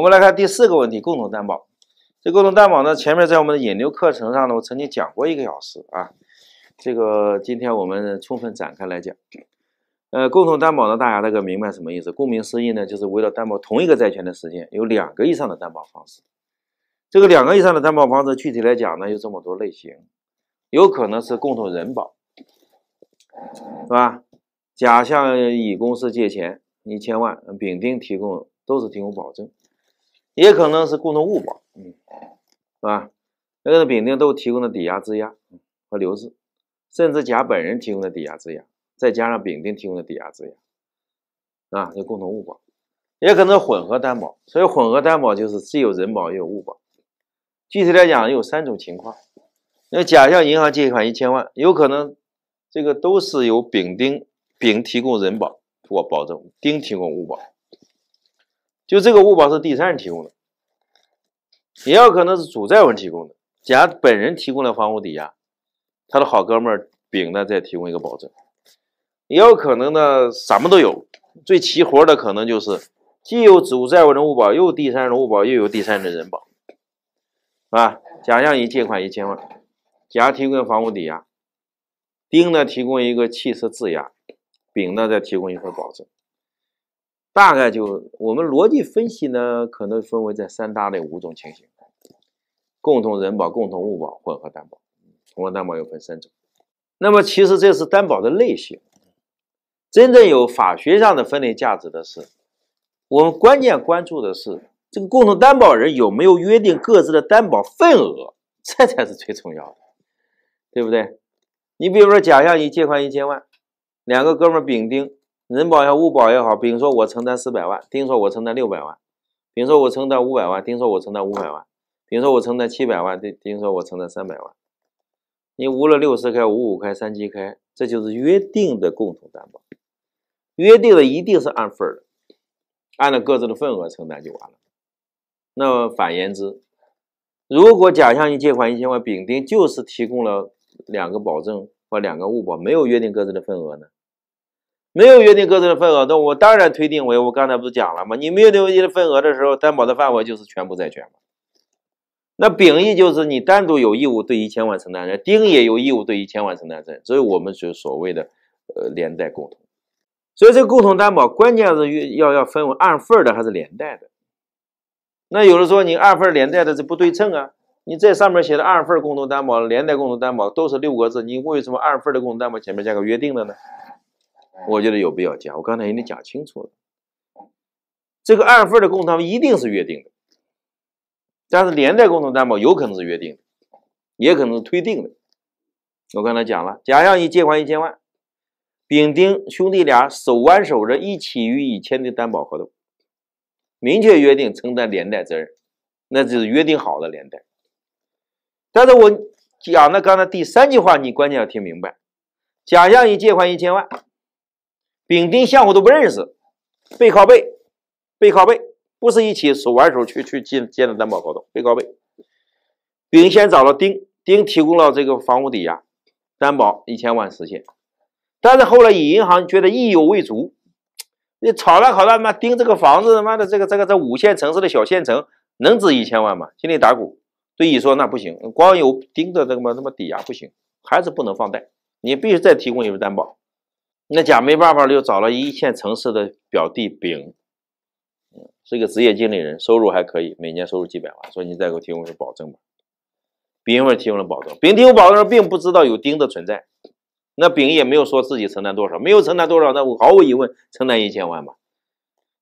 我们来看第四个问题：共同担保。这共同担保呢，前面在我们的引流课程上呢，我曾经讲过一个小时啊。这个今天我们充分展开来讲。呃，共同担保呢，大家那个明白什么意思？顾名思义呢，就是为了担保同一个债权的时间，有两个以上的担保方式。这个两个以上的担保方式，具体来讲呢，有这么多类型，有可能是共同人保，是吧？甲向乙公司借钱一千万，丙丁提供都是提供保证。也可能是共同物保，嗯，是吧？那个丙丁都提供的抵押质押和留置，甚至甲本人提供的抵押质押，再加上丙丁提供的抵押质押，啊，有共同物保，也可能混合担保。所以混合担保就是既有人保也有物保。具体来讲有三种情况：，那甲向银行借款一千万，有可能这个都是由丙丁丙提供人保或保证，丁提供物保，就这个物保是第三人提供的。也有可能是主债务人提供的，甲本人提供了房屋抵押，他的好哥们丙呢再提供一个保证，也有可能呢什么都有，最齐活的可能就是既有主债务人物保，又有第三人物保，又有第三人人保，是吧？甲向乙借款一千万，甲提供房屋抵押，丁呢提供一个汽车质押，丙呢再提供一份保证。大概就我们逻辑分析呢，可能分为在三大类五种情形：共同人保、共同物保、混合担保。混合担保又分三种。那么其实这是担保的类型，真正有法学上的分类价值的是，我们关键关注的是这个共同担保人有没有约定各自的担保份额，这才是最重要的，对不对？你比如说，假象你借款一千万，两个哥们儿丙丁。人保也好，物保也好，丙说我承担四百万，丁说我承担六百万，丙说我承担五百万，丁说我承担五百万，丙说我承担七百万，丁说我承担三百万。你无了六十开，五五开，三七开，这就是约定的共同担保。约定的一定是按份的，按照各自的份额承担就完了。那么反言之，如果甲向你借款一千万，丙丁就是提供了两个保证或两个物保，没有约定各自的份额呢？没有约定各自的份额，那我当然推定为我刚才不是讲了吗？你没有约定份额的时候，担保的范围就是全部债权嘛。那丙义就是你单独有义务对一千万承担责任，丁也有义务对一千万承担责任，所以我们就所谓的呃连带共同。所以这共同担保关键是要要分为按份的还是连带的。那有的说你按份连带的是不对称啊，你这上面写的按份共同担保、连带共同担保都是六个字，你为什么按份的共同担保前面加个约定的呢？我觉得有必要加，我刚才已经讲清楚了。这个二份的共同一定是约定的，但是连带共同担保有可能是约定的，也可能是推定的。我刚才讲了，甲向乙借款一千万，丙丁兄弟俩手挽手着一起与乙签订担保合同，明确约定承担连带责任，那就是约定好了连带。但是我讲的刚才第三句话，你关键要听明白：甲向乙借款一千万。丙丁相互都不认识，背靠背，背靠背不是一起手挽手去去进进了担保合同，背靠背。丙先找了丁，丁提供了这个房屋抵押担保一千万实现，但是后来乙银行觉得意犹未足，你炒了好了嘛，丁这个房子他妈的这个这个这五线城市的小县城能值一千万吗？心里打鼓，对乙说那不行，光有丁的个么他妈抵押不行，还是不能放贷，你必须再提供一个担保。那甲没办法了，就找了一线城市的表弟丙，嗯，是一个职业经理人，收入还可以，每年收入几百万。说你再给我提供个保证吧。丙为提供了保证。丙提供保证，并不知道有丁的存在。那丙也没有说自己承担多少，没有承担多少。那我毫无疑问承担一千万吧。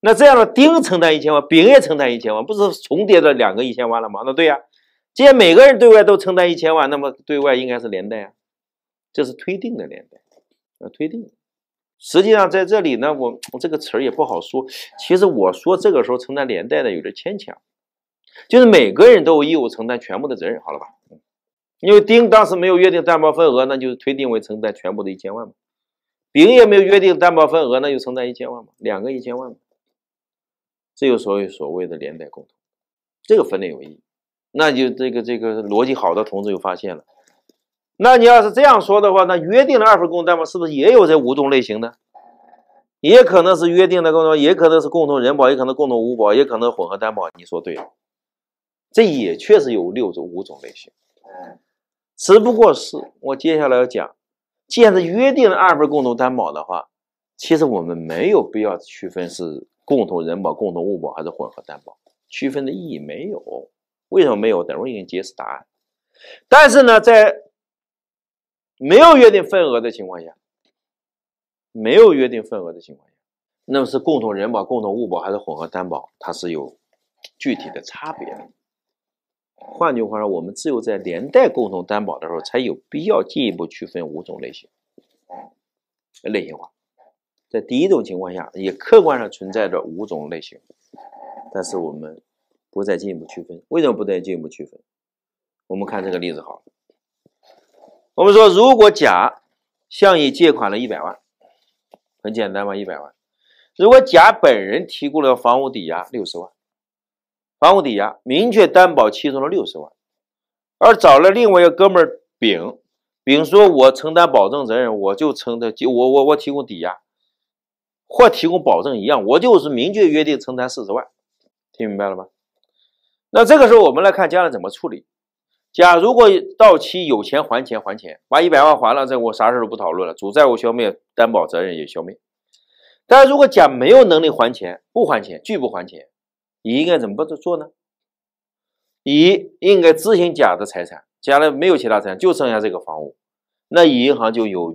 那这样的丁承担一千万，丙也承担一千万，不是重叠的两个一千万了吗？那对呀，既然每个人对外都承担一千万，那么对外应该是连带啊，这是推定的连带，啊，推定。的。实际上，在这里呢，我我这个词儿也不好说。其实我说这个时候承担连带的有点牵强，就是每个人都有义务承担全部的责任，好了吧？因为丁当时没有约定担保份额，那就是推定为承担全部的一千万嘛。丙也没有约定担保份额，那就承担一千万嘛，两个一千万嘛。这就所谓所谓的连带共同，这个分类有意义。那就这个这个逻辑好的同志又发现了。那你要是这样说的话，那约定的二份共同担保，是不是也有这五种类型呢？也可能是约定的共同，也可能是共同人保，也可能共同物保，也可能混合担保。你说对了，这也确实有六种、五种类型。只不过是我接下来要讲，既然是约定的二份共同担保的话，其实我们没有必要区分是共同人保、共同物保还是混合担保，区分的意义没有。为什么没有？等会儿给你揭示答案。但是呢，在没有约定份额的情况下，没有约定份额的情况下，那么是共同人保、共同物保还是混合担保？它是有具体的差别的。换句话说，我们只有在连带共同担保的时候，才有必要进一步区分五种类型。类型化，在第一种情况下，也客观上存在着五种类型，但是我们不再进一步区分。为什么不再进一步区分？我们看这个例子好。我们说，如果甲向乙借款了一百万，很简单嘛，一百万。如果甲本人提供了房屋抵押六十万，房屋抵押明确担保其中的六十万，而找了另外一个哥们儿丙，丙说我承担保证责任，我就承担，我我我提供抵押或提供保证一样，我就是明确约定承担四十万，听明白了吗？那这个时候我们来看将来怎么处理。甲如果到期有钱还钱还钱，把一百万还了，这我啥事都不讨论了，主债务消灭，担保责任也消灭。但如果甲没有能力还钱，不还钱，拒不还钱，乙应该怎么做呢？乙应该执行甲的财产，甲呢没有其他财产，就剩下这个房屋，那乙银行就有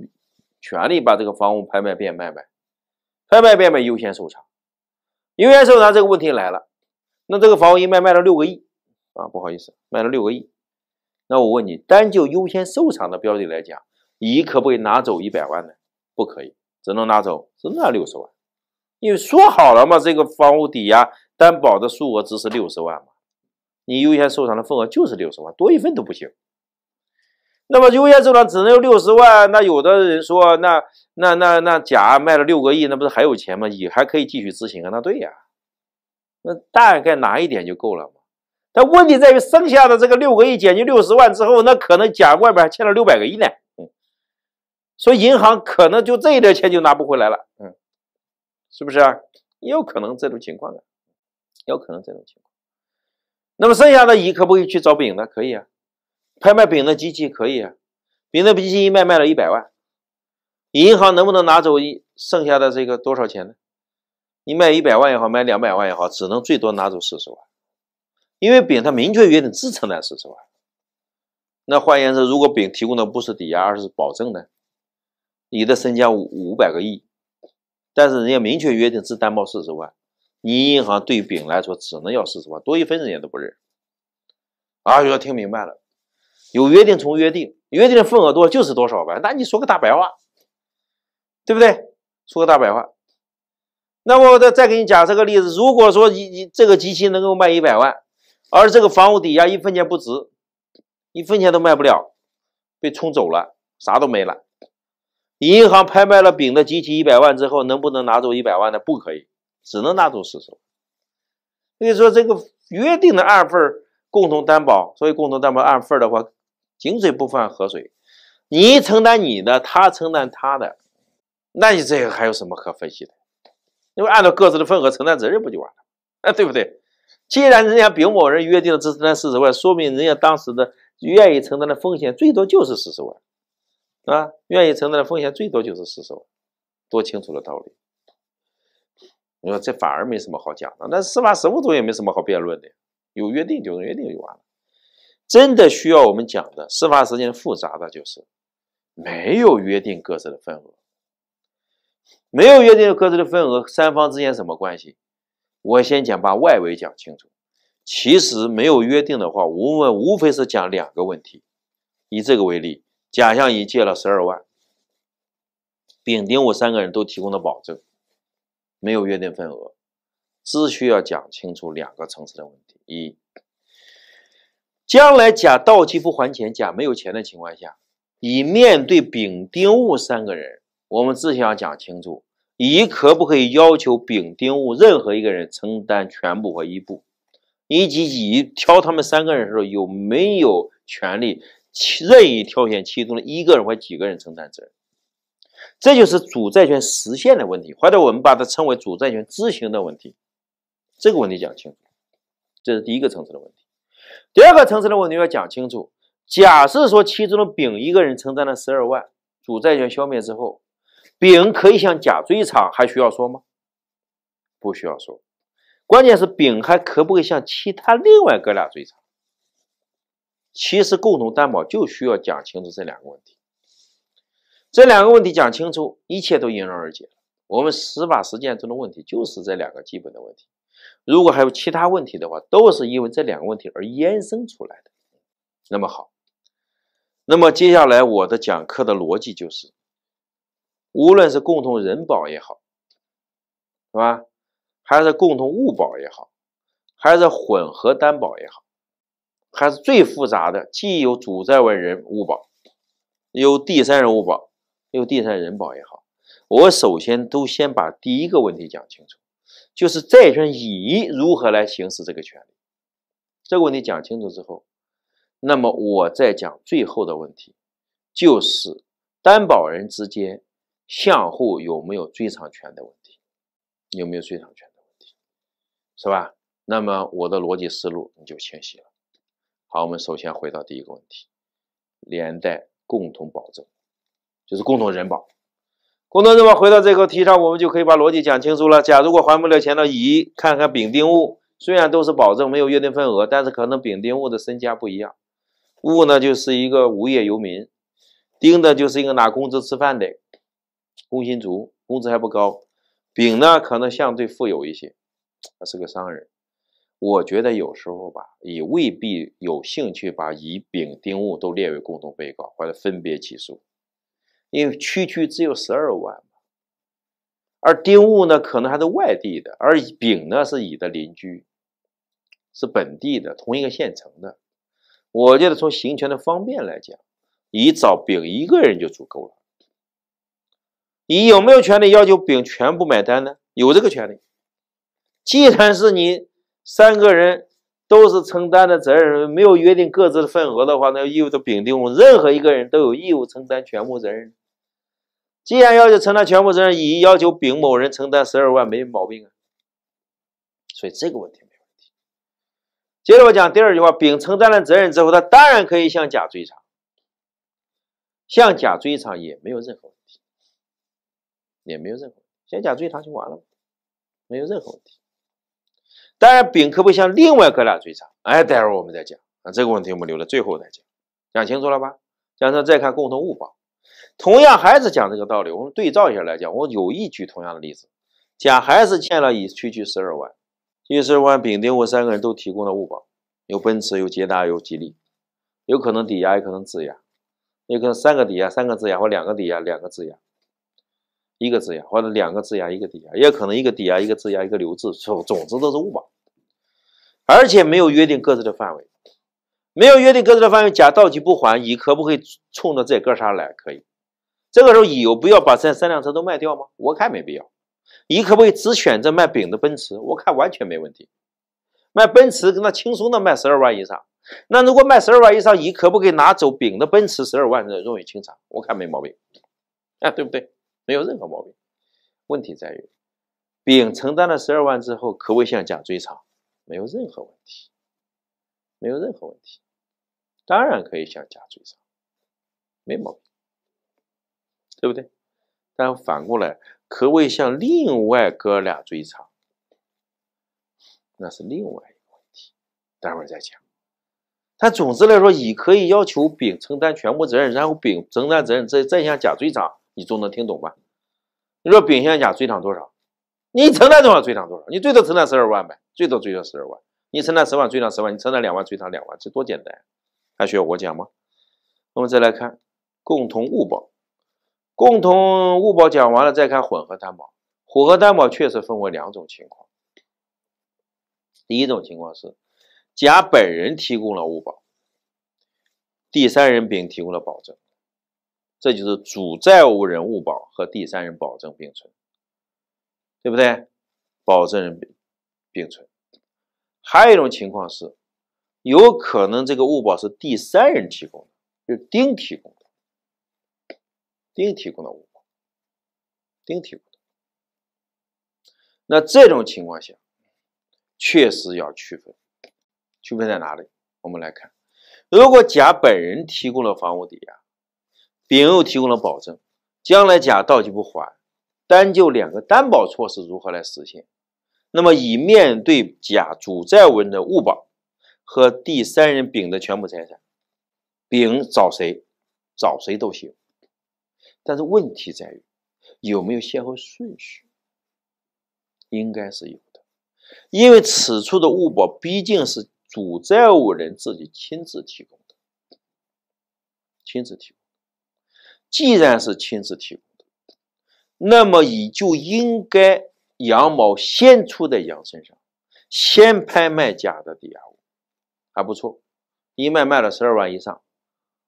权利把这个房屋拍卖变卖呗。拍卖变卖优先受偿，优先受偿这个问题来了，那这个房屋一卖卖了六个亿啊，不好意思，卖了六个亿。那我问你，单就优先受偿的标准来讲，乙可不可以拿走一百万呢？不可以，只能拿走，只能拿六十万，因为说好了嘛，这个房屋抵押担保的数额只是六十万嘛，你优先受偿的份额就是六十万，多一分都不行。那么优先受偿只能有六十万，那有的人说，那那那那甲卖了六个亿，那不是还有钱吗？乙还可以继续执行啊，那对呀，那大概拿一点就够了嘛。但问题在于，剩下的这个六个亿减去六十万之后，那可能甲外边还欠了六百个亿呢。嗯，所以银行可能就这一点钱就拿不回来了。嗯，是不是啊？也有可能这种情况的，有可能这种情况。那么剩下的乙可不可以去找丙呢？可以啊，拍卖丙的机器可以啊。丙的机器一卖卖了一百万，银行能不能拿走一剩下的这个多少钱呢？你卖一百万也好，卖两百万也好，只能最多拿走四十万。因为丙他明确约定只承担四十万，那换言之，如果丙提供的不是抵押，而是保证呢？你的身家五五百个亿，但是人家明确约定只担保四十万，你银行对丙来说只能要四十万多一分，人家都不认。啊，要听明白了，有约定从约定，约定的份额多就是多少呗。那你说个大白话，对不对？说个大白话。那我再再给你讲这个例子，如果说一这个机器能够卖一百万。而这个房屋抵押一分钱不值，一分钱都卖不了，被冲走了，啥都没了。银行拍卖了丙的机器一百万之后，能不能拿走一百万呢？不可以，只能拿走十万。所以说这个约定的按份共同担保，所以共同担保按份的话，井水不犯河水，你承担你的，他承担他的，那你这个还有什么可分析的？因为按照各自的份额承担责任不就完了？哎，对不对？既然人家丙某人约定了这承担四十万，说明人家当时的愿意承担的风险最多就是四十万，啊，愿意承担的风险最多就是四十万，多清楚的道理。你说这反而没什么好讲的，那司法实务中也没什么好辩论的，有约定就约定就完了。真的需要我们讲的司法实践复杂的就是没有约定各自的份额，没有约定各自的份额，三方之间什么关系？我先讲把外围讲清楚。其实没有约定的话，我们无非是讲两个问题。以这个为例，甲向乙借了十二万，丙、丁、戊三个人都提供了保证，没有约定份额，只需要讲清楚两个层次的问题：一，将来甲到期不还钱，甲没有钱的情况下，乙面对丙、丁、戊三个人，我们只想要讲清楚。乙可不可以要求丙、丁、戊任何一个人承担全部或一部？以及乙挑他们三个人的时候，有没有权利任意挑选其中的一个人或几个人承担责任？这就是主债权实现的问题，或者我们把它称为主债权执行的问题。这个问题讲清楚，这是第一个层次的问题。第二个层次的问题要讲清楚：假设说其中的丙一个人承担了十二万，主债权消灭之后。丙可以向甲追偿，还需要说吗？不需要说。关键是丙还可不可以向其他另外哥俩追偿？其实共同担保就需要讲清楚这两个问题。这两个问题讲清楚，一切都迎刃而解。我们司法实践中的问题就是这两个基本的问题。如果还有其他问题的话，都是因为这两个问题而衍生出来的。那么好，那么接下来我的讲课的逻辑就是。无论是共同人保也好，是吧？还是共同物保也好，还是混合担保也好，还是最复杂的既有主债务人物保，有第三人物保，有第三人保也好，我首先都先把第一个问题讲清楚，就是债权乙如何来行使这个权利。这个问题讲清楚之后，那么我再讲最后的问题，就是担保人之间。相互有没有追偿权的问题，有没有追偿权的问题，是吧？那么我的逻辑思路你就清晰了。好，我们首先回到第一个问题：连带共同保证，就是共同人保。共同人保回到这个题上，我们就可以把逻辑讲清楚了。假如我还不了钱了，乙看看丙丁戊，虽然都是保证，没有约定份额，但是可能丙丁戊的身家不一样。戊呢就是一个无业游民，丁呢就是一个拿工资吃饭的。工薪族工资还不高，丙呢可能相对富有一些，他是个商人。我觉得有时候吧，乙未必有兴趣把乙、丙、丁、戊都列为共同被告，或者分别起诉，因为区区只有十二万。而丁戊呢，可能还是外地的，而丙呢是乙的邻居，是本地的，同一个县城的。我觉得从行权的方便来讲，乙找丙一个人就足够了。乙有没有权利要求丙全部买单呢？有这个权利。既然是你三个人都是承担的责任，没有约定各自的份额的话，那意味着丙丁任何一个人都有义务承担全部责任。既然要求承担全部责任，乙要求丙某人承担十二万没毛病啊。所以这个问题没问题。接着我讲第二句话，丙承担了责任之后，他当然可以向甲追偿，向甲追偿也没有任何问题。也没有任何，先讲追偿就完了没有任何问题。当然，丙可不向另外哥俩追偿，哎，待会儿我们再讲。啊，这个问题我们留到最后再讲，讲清楚了吧？讲了，再看共同物保，同样还是讲这个道理。我们对照一下来讲，我有意举同样的例子。甲还是欠了乙区区十二万，区十二万，丙丁戊三个人都提供了物保，有奔驰，有捷达，有吉利，有可能抵押，也可能质押，也可能三个抵押，三个质押，或两个抵押，两个质押。一个质押或者两个质押一个抵押，也可能一个抵押一个质押一个留置，总总之都是误保，而且没有约定各自的范围，没有约定各自的范围，甲到期不还，乙可不可以冲着这哥仨来？可以。这个时候，乙有必要把这三辆车都卖掉吗？我看没必要。乙可不可以只选择卖丙的奔驰？我看完全没问题。卖奔驰那轻松的卖十二万以上，那如果卖十二万以上，乙可不可以拿走丙的奔驰十二万的用于清偿？我看没毛病，啊，对不对？没有任何毛病，问题在于，丙承担了十二万之后，可未向甲追偿，没有任何问题，没有任何问题，当然可以向甲追偿，没毛病，对不对？但反过来，可未向另外哥俩追偿，那是另外一个问题，待会儿再讲。他总之来说，乙可以要求丙承担全部责任，然后丙承担责任，再再向甲追偿。你总能听懂吧？你说丙向甲追偿多少，你承担多少，追偿多少？你最多承担十二万呗，最多追偿十二万。你承担十万，追偿十万；你承担两万，追偿两万。这多简单，还需要我讲吗？那么再来看共同物保，共同物保讲完了，再看混合担保。混合担保确实分为两种情况。第一种情况是，甲本人提供了物保，第三人丙提供了保证。这就是主债务人物保和第三人保证并存，对不对？保证人并存。还有一种情况是，有可能这个物保是第三人提供的，就是丁提供的，丁提供的物保，丁提供的。那这种情况下，确实要区分，区分在哪里？我们来看，如果甲本人提供了房屋抵押。丙又提供了保证，将来甲到期不还，单就两个担保措施如何来实现？那么乙面对甲主债务人的物保和第三人丙的全部财产，丙找谁，找谁都行。但是问题在于有没有先后顺序？应该是有的，因为此处的物保毕竟是主债务人自己亲自提供的，亲自提供。既然是亲自提供的，那么乙就应该羊毛先出在羊身上，先拍卖甲的抵押物，还不错，一卖卖了十二万以上，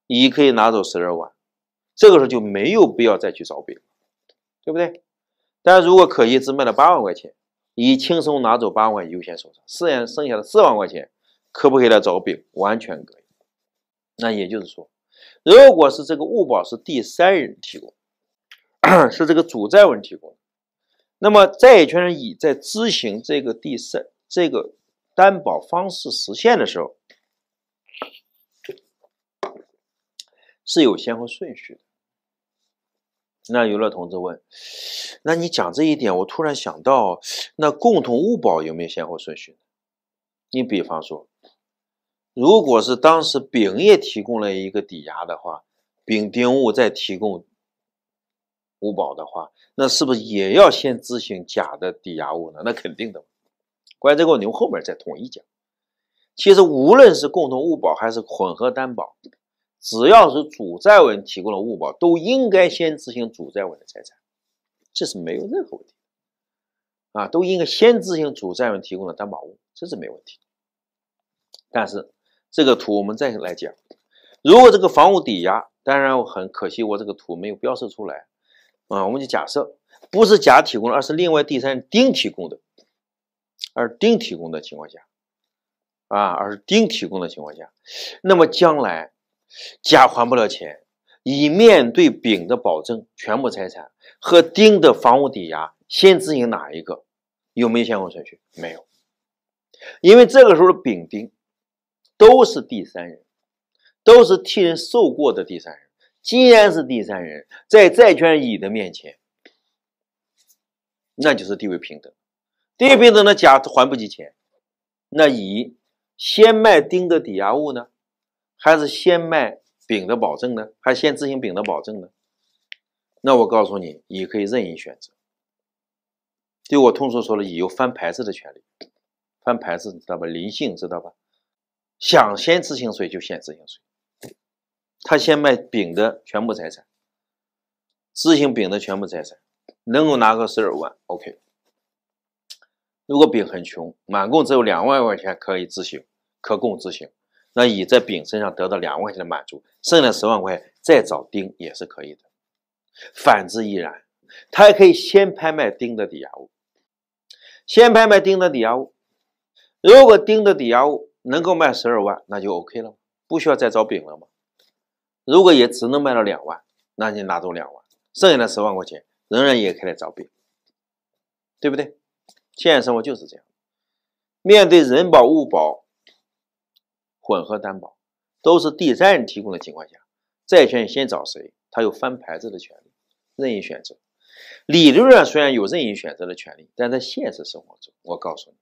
乙可以拿走十二万，这个时候就没有必要再去找丙，对不对？但如果可惜只卖了八万块钱，乙轻松拿走八万优先受偿，剩下剩下的四万块钱，可不可以来找丙？完全可以。那也就是说。如果是这个物保是第三人提供，是这个主债务人提供那么债权人乙在执行这个第三这个担保方式实现的时候，是有先后顺序的。那有的同志问，那你讲这一点，我突然想到，那共同物保有没有先后顺序？你比方说。如果是当时丙也提供了一个抵押的话，丙丁戊再提供五保的话，那是不是也要先执行甲的抵押物呢？那肯定的。关于这个问题，我们后面再统一讲。其实无论是共同物保还是混合担保，只要是主债务人提供了物保，都应该先执行主债务人的财产，这是没有任何问题啊。都应该先执行主债务人提供的担保物，这是没问题。但是。这个图我们再来讲，如果这个房屋抵押，当然很可惜，我这个图没有标示出来啊。我们就假设不是甲提供的，而是另外第三人丁提供的，而丁提供的情况下，啊，而是丁提供的情况下，那么将来甲还不了钱，乙面对丙的保证全部财产和丁的房屋抵押，先执行哪一个？有没有先后顺序？没有，因为这个时候丙丁。都是第三人，都是替人受过的第三人。既然是第三人，在债权人乙的面前，那就是地位平等。地位平等的甲还不起钱，那乙先卖丁的抵押物呢，还是先卖丙的保证呢，还先执行丙的保证呢？那我告诉你，乙可以任意选择。就我通俗说了，乙有翻牌子的权利。翻牌子知道吧？灵性知道吧？想先执行谁就先执行谁，他先卖丙的全部财产，执行丙的全部财产，能够拿个十二万。OK，如果丙很穷，满共只有两万块钱可以执行，可供执行，那乙在丙身上得到两万块钱的满足，剩下十万块钱再找丁也是可以的。反之亦然，他也可以先拍卖丁的抵押物，先拍卖丁的抵押物，如果丁的抵押物。能够卖十二万，那就 OK 了，不需要再找丙了嘛。如果也只能卖到两万，那你拿走两万，剩下的十万块钱仍然也可以来找丙，对不对？现实生活就是这样。面对人保、物保混合担保，都是第三人提供的情况下，债权先找谁，他有翻牌子的权利，任意选择。理论上虽然有任意选择的权利，但在现实生活中，我告诉你。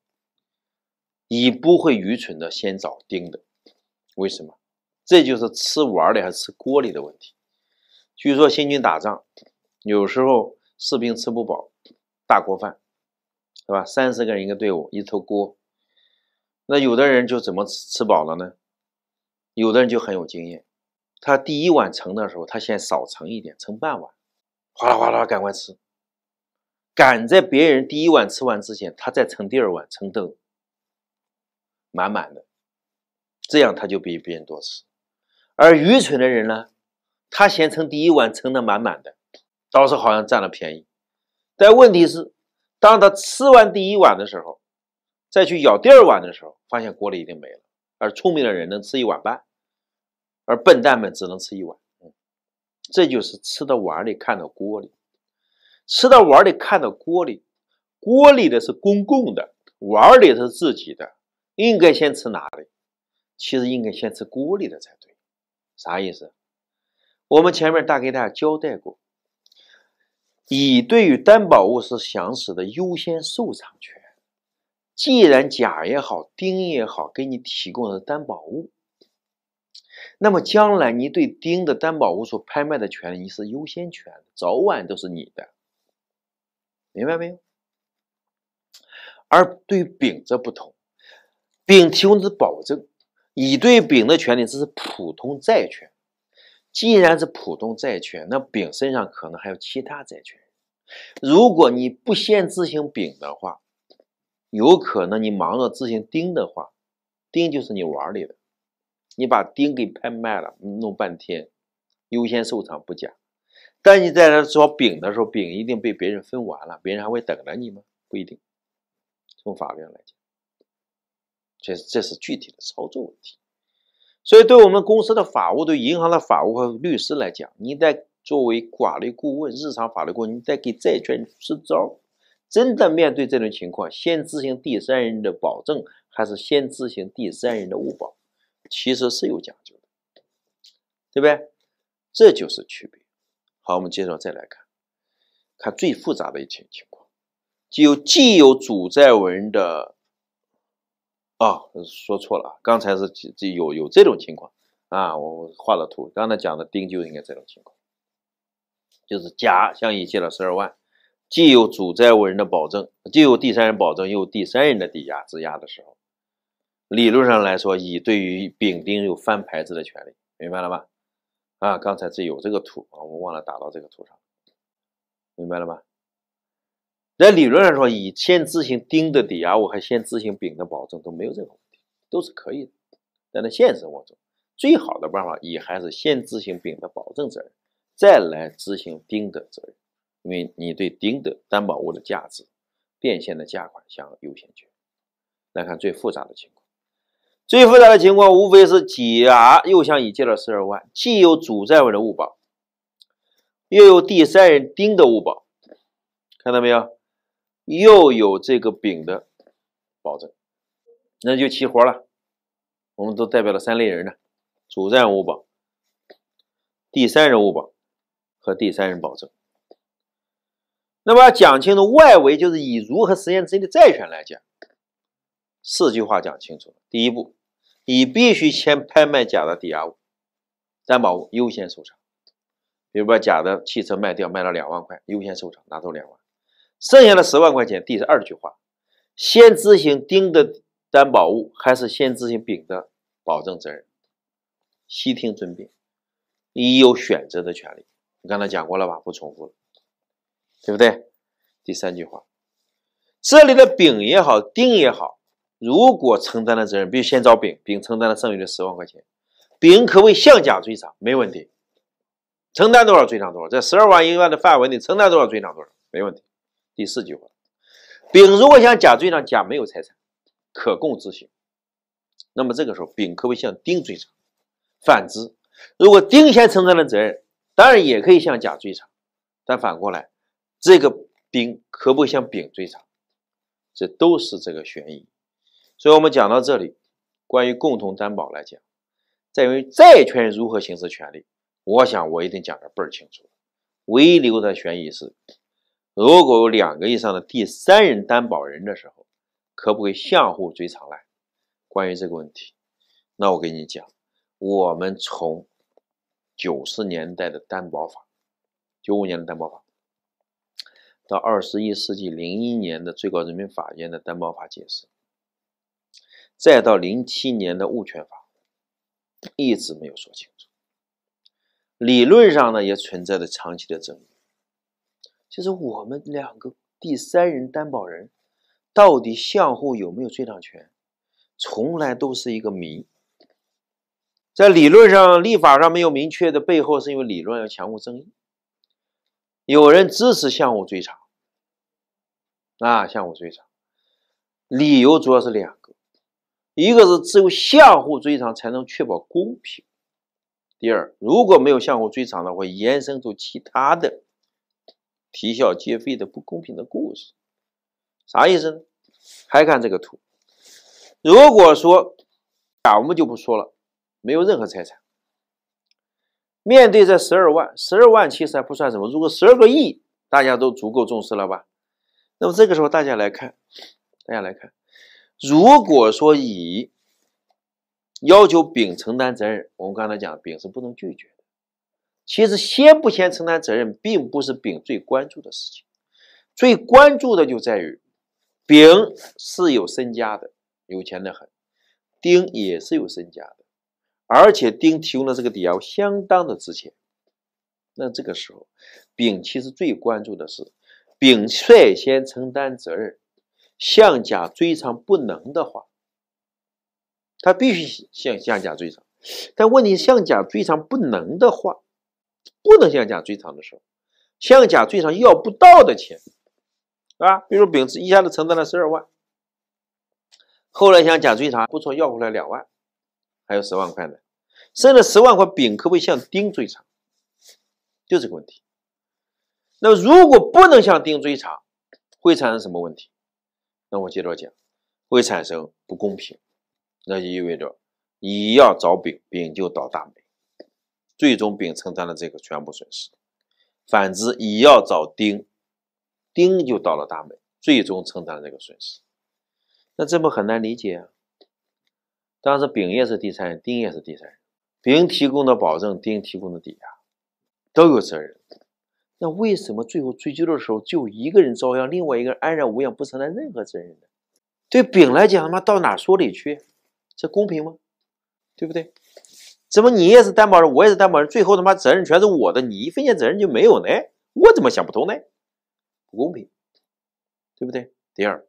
已不会愚蠢的先找钉的，为什么？这就是吃碗里还是吃锅里的问题。据说新军打仗，有时候士兵吃不饱，大锅饭，是吧？三十个人一个队伍，一头锅。那有的人就怎么吃吃饱了呢？有的人就很有经验，他第一碗盛的时候，他先少盛一点，盛半碗，哗啦哗啦赶快吃，赶在别人第一碗吃完之前，他再盛第二碗，盛得。满满的，这样他就比别人多吃。而愚蠢的人呢，他先盛第一碗，盛的满满的，倒是好像占了便宜。但问题是，当他吃完第一碗的时候，再去舀第二碗的时候，发现锅里已经没了。而聪明的人能吃一碗半，而笨蛋们只能吃一碗。嗯，这就是吃到碗里看到锅里，吃到碗里看到锅里，锅里的是公共的，碗里的是自己的。应该先吃哪里？其实应该先吃锅里的才对。啥意思？我们前面大概大家交代过，乙对于担保物是享有的优先受偿权。既然甲也好，丁也好给你提供了担保物，那么将来你对丁的担保物所拍卖的权利，你是优先权，早晚都是你的，明白没有？而对丙则不同。丙提供的保证，乙对丙的权利，这是普通债权。既然是普通债权，那丙身上可能还有其他债权。如果你不先执行丙的话，有可能你忙着执行丁的话，丁就是你碗里的。你把丁给拍卖了，弄半天优先受偿不假，但你在那找丙的时候，丙一定被别人分完了，别人还会等着你吗？不一定。从法律上来讲。这这是具体的操作问题，所以对我们公司的法务、对银行的法务和律师来讲，你在作为法律顾问、日常法律顾问，你在给债权支招真的面对这种情况，先执行第三人的保证还是先执行第三人的物保，其实是有讲究的，对不对？这就是区别。好，我们接着再来看，看最复杂的一些情况，既有既有主债务人的。啊，说错了，刚才是这有有这种情况啊，我我画了图，刚才讲的丁就应该这种情况，就是甲向乙借了十二万，既有主债务人的保证，既有第三人保证，又有第三人的抵押质押的时候，理论上来说，乙对于丙丁有翻牌子的权利，明白了吧？啊，刚才是有这个图啊，我忘了打到这个图上，明白了吧？在理论上说，乙先执行丁的抵押物，还先执行丙的保证都没有任何问题，都是可以的。但在现实生活中，最好的办法乙还是先执行丙的保证责任，再来执行丁的责任，因为你对丁的担保物的价值变现的价款享有优先权。来看最复杂的情况，最复杂的情况无非是甲又向乙借了十二万，既有主债务的物保，又有第三人丁的物保，看到没有？又有这个丙的保证，那就齐活了。我们都代表了三类人呢：主债务保、第三人五保和第三人保证。那么要讲清楚，外围就是以如何实现自己的债权来讲，四句话讲清楚。第一步，乙必须先拍卖甲的抵押物、担保物优先受偿，比如把甲的汽车卖掉，卖了两万块，优先受偿，拿走两万。剩下的十万块钱，第二句话，先执行丁的担保物，还是先执行丙的保证责任？悉听尊便，你有选择的权利。你刚才讲过了吧，不重复了，对不对？第三句话，这里的丙也好，丁也好，如果承担了责任，必须先找丙。丙承担了剩余的十万块钱，丙可谓向甲追偿，没问题。承担多少追偿多少，在十二万一万的范围内承担多少追偿多少，没问题。第四句话，丙如果向甲追偿，甲没有财产可供执行，那么这个时候，丙可不可以向丁追偿？反之，如果丁先承担了责任，当然也可以向甲追偿。但反过来，这个丁可不可以向丙追偿？这都是这个悬疑。所以我们讲到这里，关于共同担保来讲，在于债权人如何行使权利，我想我一定讲的倍儿清楚。唯一留的悬疑是。如果有两个以上的第三人担保人的时候，可不可以相互追偿来？关于这个问题，那我跟你讲，我们从九十年代的担保法、九五年的担保法，到二十一世纪零一年的最高人民法院的担保法解释，再到零七年的物权法，一直没有说清楚。理论上呢，也存在着长期的争议。就是我们两个第三人担保人，到底相互有没有追偿权，从来都是一个谜。在理论上、立法上没有明确的，背后是因为理论要强互争议。有人支持相互追偿，啊，相互追偿，理由主要是两个，一个是只有相互追偿才能确保公平；第二，如果没有相互追偿的话，延伸出其他的。啼笑皆非的不公平的故事，啥意思呢？还看这个图。如果说啊，我们就不说了，没有任何财产。面对这十二万，十二万其实还不算什么。如果十二个亿，大家都足够重视了吧？那么这个时候大家来看，大家来看，如果说乙要求丙承担责任，我们刚才讲，丙是不能拒绝。其实先不先承担责任，并不是丙最关注的事情，最关注的就在于，丙是有身家的，有钱的很，丁也是有身家的，而且丁提供的这个抵押相当的值钱。那这个时候，丙其实最关注的是，丙率先承担责任，向甲追偿不能的话，他必须向向甲追偿。但问题向甲追偿不能的话。不能向甲追偿的时候，向甲追偿要不到的钱，是吧？比如丙一下子承担了十二万，后来向甲追偿，不错，要回来两万，还有十万块呢，剩了十万块，丙可不可以向丁追偿？就这个问题。那如果不能向丁追偿，会产生什么问题？那我接着讲，会产生不公平，那就意味着乙要找丙，丙就倒大霉。最终丙承担了这个全部损失，反之乙要找丁，丁就到了大门，最终承担了这个损失，那这不很难理解啊？当时丙也是第三人，丁也是第三人，丙提供的保证，丁提供的抵押，都有责任，那为什么最后追究的时候就一个人遭殃，另外一个人安然无恙，不承担任何责任呢？对丙来讲，他妈到哪说理去？这公平吗？对不对？怎么你也是担保人，我也是担保人，最后他妈责任全是我的，你一分钱责任就没有呢？我怎么想不通呢？不公平，对不对？第二，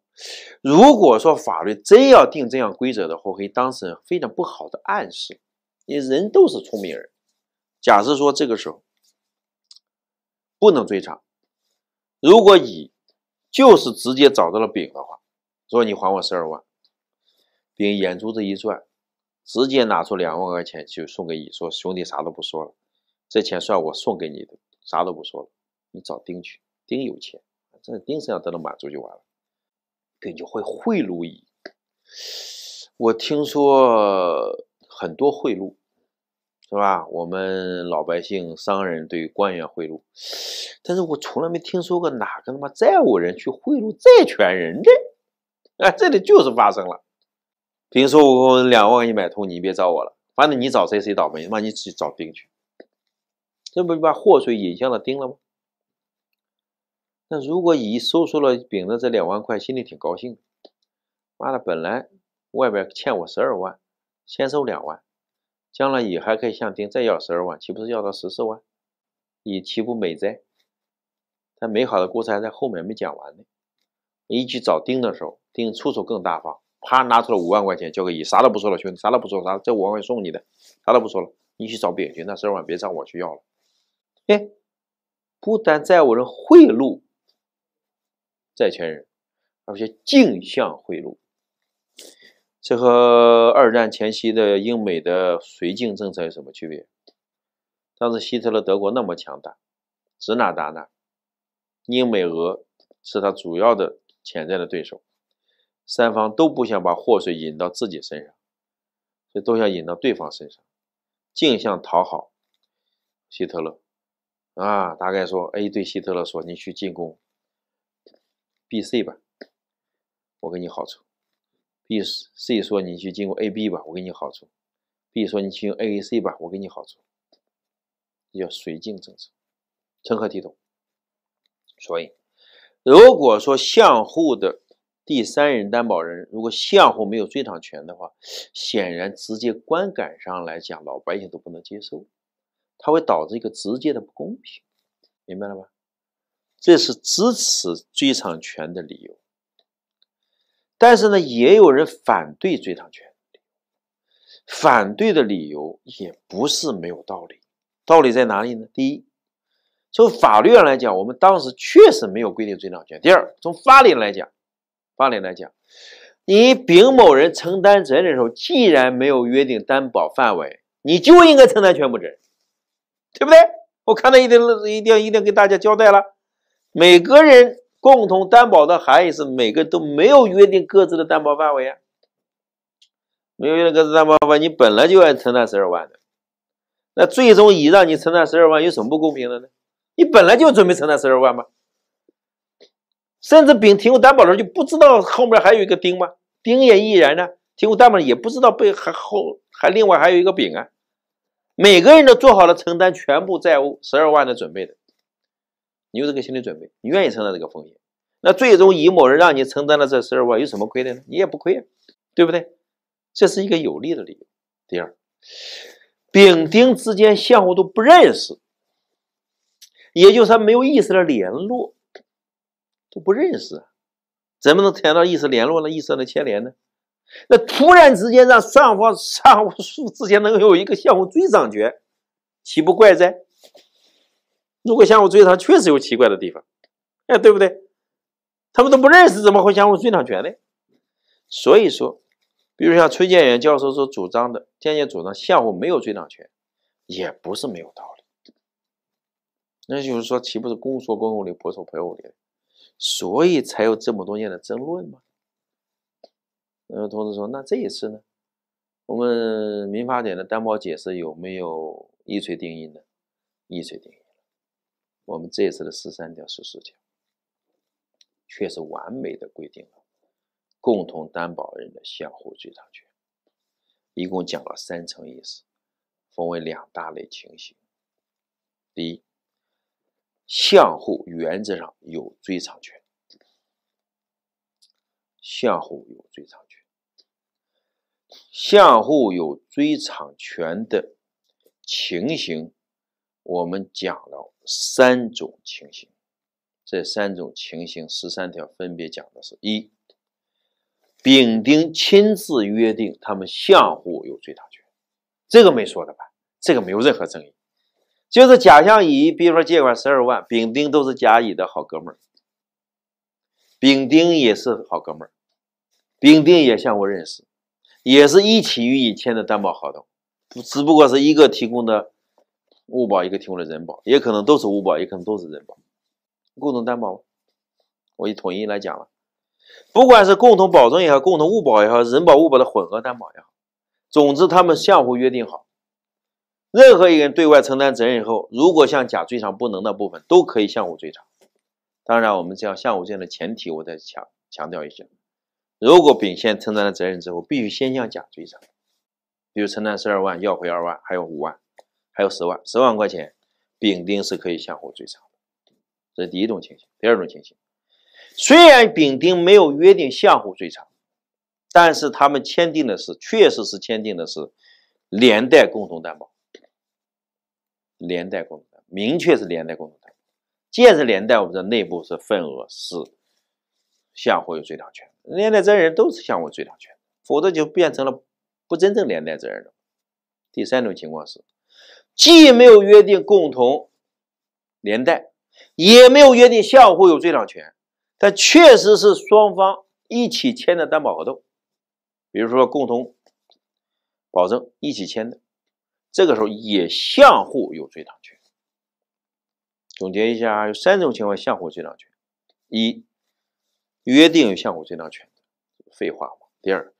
如果说法律真要定这样规则的话，给当事人非常不好的暗示。人都是聪明人，假设说这个时候不能追偿，如果乙就是直接找到了丙的话，说你还我十二万，丙眼珠子一转。直接拿出两万块钱就送给乙，说兄弟啥都不说了，这钱算我送给你的，啥都不说了，你找丁去，丁有钱，这丁身上得到满足就完了，对，就会贿赂乙。我听说很多贿赂，是吧？我们老百姓、商人对官员贿赂，但是我从来没听说过哪个他妈债务人去贿赂债权人的，哎，这里就是发生了。比如说，我两万给你买通你，别找我了。反正你找谁谁倒霉，那你去找丁去。这不把祸水引向了丁了吗？那如果乙收受了丙的这两万块，心里挺高兴。妈的，本来外边欠我十二万，先收两万，将来乙还可以向丁再要十二万，岂不是要到十四万？乙岂不美哉？但美好的故事还在后面没讲完呢。一去找丁的时候，丁出手更大方。啪！拿出了五万块钱，交给你，啥都不说了，兄弟，啥都不说，啥，这五万块送你的，啥都不说了，你去找丙去，那十二万别找我去要了。哎，不但债务人贿赂债权人，而且竞相贿赂，这和二战前夕的英美的绥靖政策有什么区别？当时希特勒德国那么强大，指哪打哪，英美俄是他主要的潜在的对手。三方都不想把祸水引到自己身上，这都想引到对方身上，竞相讨好希特勒啊！大概说 A 对希特勒说：“你去进攻 B、C 吧，我给你好处。”B、C 说：“你去进攻 A、B 吧，我给你好处。”B 说：“你去用 A、C 吧，我给你好处。”这叫绥靖政策，成何体统？所以，如果说相互的。第三人担保人如果向后没有追偿权的话，显然直接观感上来讲，老百姓都不能接受，它会导致一个直接的不公平，明白了吧？这是支持追偿权的理由。但是呢，也有人反对追偿权，反对的理由也不是没有道理，道理在哪里呢？第一，从法律上来讲，我们当时确实没有规定追偿权；第二，从法理上来讲。八律来讲，你丙某人承担责任的时候，既然没有约定担保范围，你就应该承担全部责任，对不对？我看到一定、一定、一定跟大家交代了。每个人共同担保的含义是，每个都没有约定各自的担保范围啊。没有约定各自担保范围，你本来就要承担十二万的，那最终乙让你承担十二万，有什么不公平的呢？你本来就准备承担十二万吗？甚至丙提供担保人就不知道后面还有一个丁吗？丁也依然呢，提供担保人也不知道背还后还另外还有一个丙啊，每个人都做好了承担全部债务十二万的准备的，你有这个心理准备，你愿意承担这个风险？那最终乙某人让你承担了这十二万，有什么亏的呢？你也不亏啊，对不对？这是一个有利的理由。第二，丙丁之间相互都不认识，也就是说没有意思的联络。都不认识，怎么能谈到意思联络呢？意思上的牵连呢？那突然之间让上方上树之间能够有一个相互追偿权，岂不怪哉？如果相互追偿确实有奇怪的地方，哎，对不对？他们都不认识，怎么会相互追偿权呢？所以说，比如像崔建元教授所主张的，渐渐主张相互没有追偿权，也不是没有道理。那就是说，岂不是公说公有理，婆说婆有理？所以才有这么多年的争论吗？呃，同志说，那这一次呢？我们民法典的担保解释有没有一锤定音呢？一锤定音我们这一次的十三条、十四条，确实完美的规定了共同担保人的相互追偿权。一共讲了三层意思，分为两大类情形。第一。相互原则上有追偿权，相互有追偿权，相互有追偿权的情形，我们讲了三种情形。这三种情形，十三条分别讲的是一：丙丁亲自约定，他们相互有追偿权，这个没说的吧？这个没有任何争议。就是甲向乙，比如说借款十二万，丙丁都是甲乙的好哥们儿，丙丁也是好哥们儿，丙丁也相互认识，也是一起与乙签的担保合同，只不过是一个提供的物保，一个提供的人保，也可能都是物保，也可能都是人保，共同担保。我一统一来讲了，不管是共同保证也好，共同物保也好，人保物保的混合担保也好，总之他们相互约定好。任何一个人对外承担责任以后，如果向甲追偿不能的部分，都可以相互追偿。当然，我们这样相互这样的前提，我再强强调一下：如果丙先承担了责任之后，必须先向甲追偿。比如承担十二万，要回二万，还有五万，还有十万，十万块钱，丙丁是可以相互追偿的。这是第一种情形。第二种情形，虽然丙丁没有约定相互追偿，但是他们签订的是，确实是签订的是连带共同担保。连带共同的，明确是连带共同的，既借是连带，我们的内部是份额是相互有追偿权，连带责任人都是相互追偿权，否则就变成了不真正连带责任了。第三种情况是，既没有约定共同连带，也没有约定相互有追偿权，但确实是双方一起签的担保合同，比如说共同保证一起签的。这个时候也相互有追偿权。总结一下，有三种情况相互追偿权：一、约定有相互追偿权，废话嘛；第二，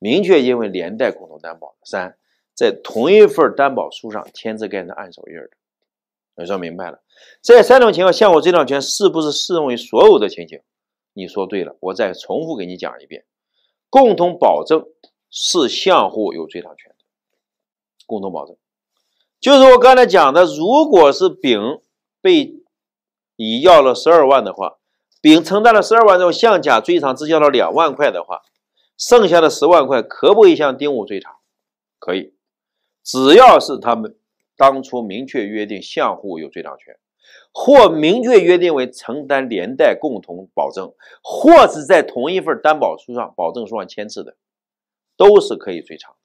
明确因为连带共同担保；三，在同一份担保书上签字盖上按手印的。你说明白了？这三种情况相互追偿权是不是适用于所有的情形？你说对了，我再重复给你讲一遍：共同保证是相互有追偿权。共同保证，就是我刚才讲的，如果是丙被乙要了十二万的话，丙承担了十二万之后向甲追偿只交了两万块的话，剩下的十万块可不可以向丁五追偿？可以，只要是他们当初明确约定相互有追偿权，或明确约定为承担连带共同保证，或是在同一份担保书上、保证书上签字的，都是可以追偿。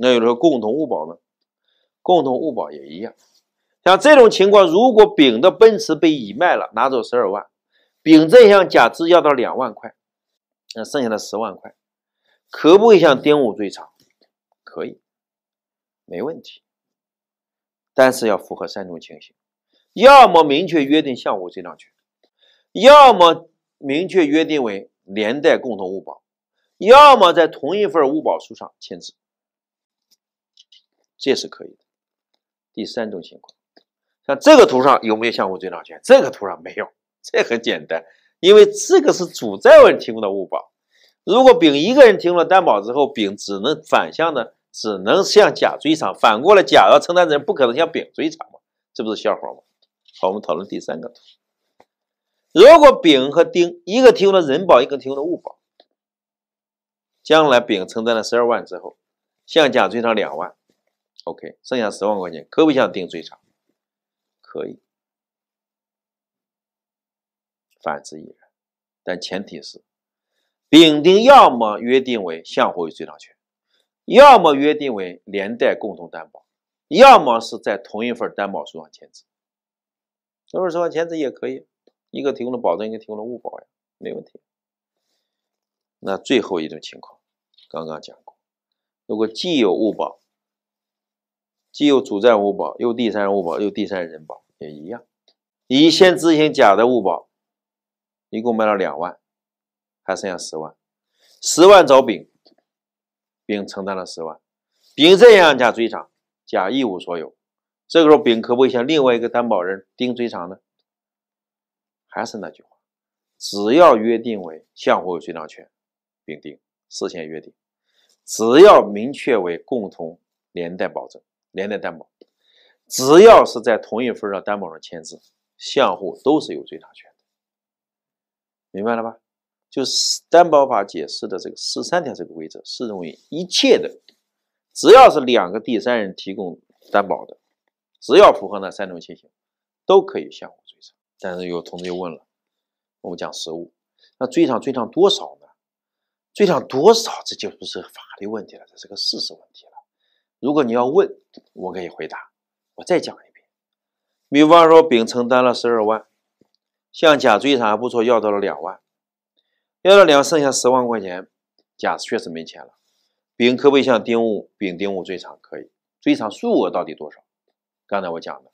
那有的说共同物保呢？共同物保也一样。像这种情况，如果丙的奔驰被乙卖了，拿走十二万，丙这项假肢要到两万块，那剩下的十万块，可不可以向丁戊追偿？可以，没问题。但是要符合三种情形：要么明确约定向我追偿权，要么明确约定为连带共同物保，要么在同一份物保书上签字。这是可以的。第三种情况，像这个图上有没有相互追偿权？这个图上没有，这很简单，因为这个是主债务人提供的物保。如果丙一个人提供了担保之后，丙只能反向的，只能向甲追偿。反过来，甲要承担责任，不可能向丙追偿嘛，这不是笑话吗？好，我们讨论第三个。如果丙和丁一个提供了人保，一个提供了物保，将来丙承担了十二万之后，向甲追偿两万。OK，剩下十万块钱，可不想定追偿，可以。反之亦然，但前提是，丙丁要么约定为相互有追偿权，要么约定为连带共同担保，要么是在同一份担保书上签字。分份十万签字也可以，一个提供了保证，一个提供了物保呀，没问题。那最后一种情况，刚刚讲过，如果既有物保，既有主债务保，又第三人物保，又第三人人保也一样。乙先执行甲的物保，一共卖了两万，还剩下十万。十万找丙，丙承担了十万。丙这样，甲追偿，甲一无所有。这个时候，丙可不可以向另外一个担保人丁追偿呢？还是那句话，只要约定为相互追偿权，丙丁事先约定，只要明确为共同连带保证。连带担保，只要是在同一份上担保人签字，相互都是有追偿权，明白了吧？就是《担保法解释》的这个十三条这个规则适用于一切的，只要是两个第三人提供担保的，只要符合那三种情形，都可以相互追偿。但是有同志又问了，我们讲实物，那追偿追偿多少呢？追偿多少这就不是法律问题了，这是个事实问题了。如果你要问，我可以回答，我再讲一遍。比方说，丙承担了十二万，向甲追偿还不错，要到了两万，要了两，剩下十万块钱，甲确实没钱了。丙可不可以向丁、戊、丙、丁、戊追偿？可以，追偿数额到底多少？刚才我讲的。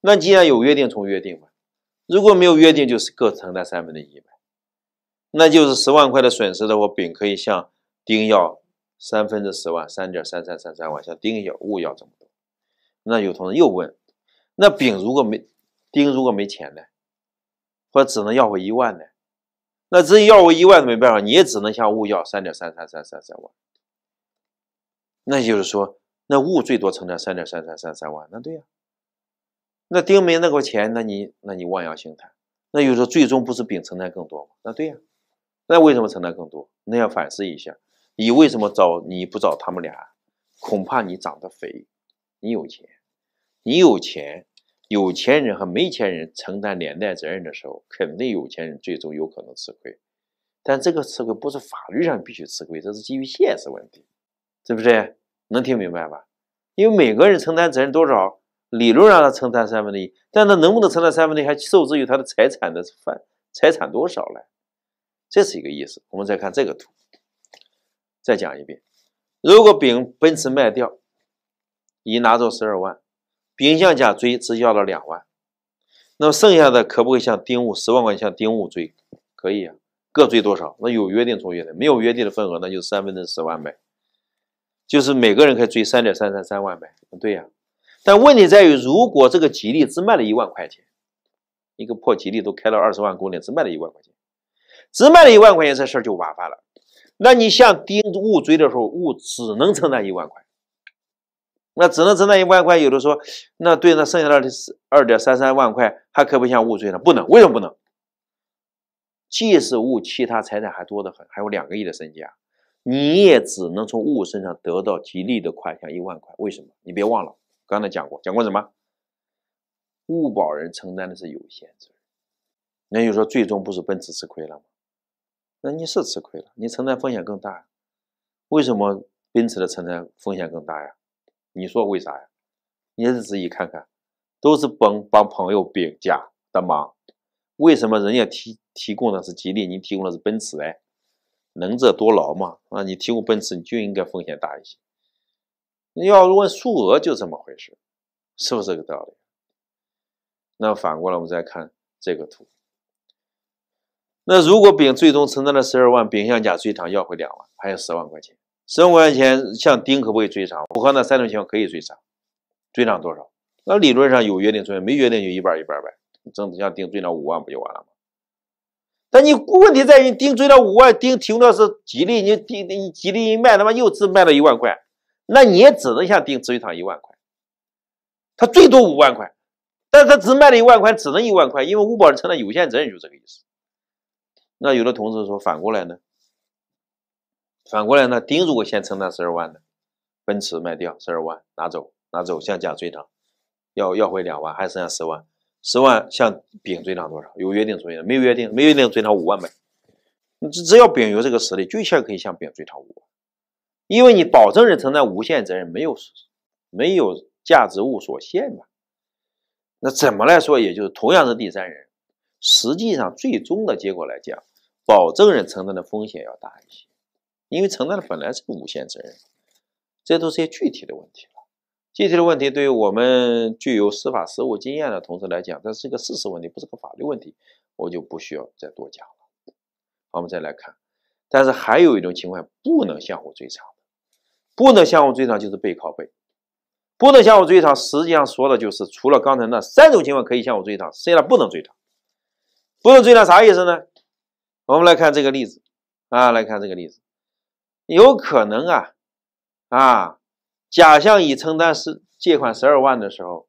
那既然有约定，从约定嘛。如果没有约定，就是各承担三分之一呗。那就是十万块的损失的话，丙可以向丁要。三分之十万，三点三三三三万，像丁、要戊要这么多。那有同学又问：那丙如果没丁如果没钱呢？或者只能要回一万呢？那真要回一万都没办法，你也只能向戊要三点三三三三三万。那就是说，那戊最多承担三点三三三三万。那对呀。那丁没那个钱，那你那你望洋兴叹。那就是最终不是丙承担更多吗？那对呀。那为什么承担更多？那要反思一下。你为什么找你不找他们俩？恐怕你长得肥，你有钱，你有钱，有钱人和没钱人承担连带责任的时候，肯定有钱人最终有可能吃亏。但这个吃亏不是法律上必须吃亏，这是基于现实问题，是不是？能听明白吧？因为每个人承担责任多少，理论上他承担三分之一，但他能不能承担三分之一，还受制于他的财产的范，财产多少了。这是一个意思。我们再看这个图。再讲一遍，如果丙奔驰卖掉，乙拿走十二万，丙向甲追，只要了两万，那么剩下的可不可以向丁戊十万块钱向丁戊追？可以啊，各追多少？那有约定从约定，没有约定的份额，那就三分之十万呗，就是每个人可以追三点三三三万呗。对呀。但问题在于，如果这个吉利只卖了一万块钱，一个破吉利都开了二十万公里，只卖了一万块钱，只卖了一万块钱，这事儿就麻烦了。那你像丁，物追的时候，物只能承担一万块，那只能承担一万块。有的说，那对，那剩下的二点三三万块，还可不可以定物呢？不能，为什么不能？即使物其他财产还多得很，还有两个亿的身家，你也只能从物身上得到吉利的款项一万块。为什么？你别忘了刚才讲过，讲过什么？物保人承担的是有限责任，那就说最终不是奔驰吃亏了吗？那你是吃亏了，你承担风险更大呀？为什么奔驰的承担风险更大呀？你说为啥呀？你是自己看看，都是帮帮朋友并家的忙，为什么人家提提供的是吉利，你提供的是奔驰嘞？能者多劳嘛？啊，你提供奔驰你就应该风险大一些。你要问数额就这么回事，是不是这个道理？那反过来我们再看这个图。那如果丙最终承担了十二万，丙向甲追偿要回两万，还有十万块钱，十万块钱向丁可不可以追偿？符合那三种情况可以追偿，追偿多少？那理论上有约定，追没约定就一半一半呗。争取向丁追偿五万，不就完了吗？但你问题在于，丁追到五万，丁提供的是吉利，你丁你吉利一卖，他妈又只卖了一万块，那你也只能向丁追偿厂一万块，他最多五万块，但他只卖了一万块，只能一万块，因为五保人承担有限责任，就这个意思。那有的同事说，反过来呢？反过来呢？丁如果先承担十二万呢？奔驰卖掉十二万，拿走拿走，向甲追偿，要要回两万，还剩下十万。十万向丙追偿多少？有约定追偿，没有约定，没有约定追偿五万呗。你只要丙有这个实力，就先可以向丙追偿五万，因为你保证人承担无限责任，没有没有价值物所限嘛。那怎么来说？也就是同样是第三人，实际上最终的结果来讲。保证人承担的风险要大一些，因为承担的本来是个无限责任，这都是些具体的问题了。具体的问题对于我们具有司法实务经验的同志来讲，这是一个事实问题，不是个法律问题，我就不需要再多讲了。我们再来看，但是还有一种情况不能相互追偿，不能相互追偿就是背靠背，不能相互追偿实际上说的就是除了刚才那三种情况可以相互追偿，剩下不能追偿，不能追偿啥意思呢？我们来看这个例子啊，来看这个例子，有可能啊啊，甲向乙承担是借款十二万的时候，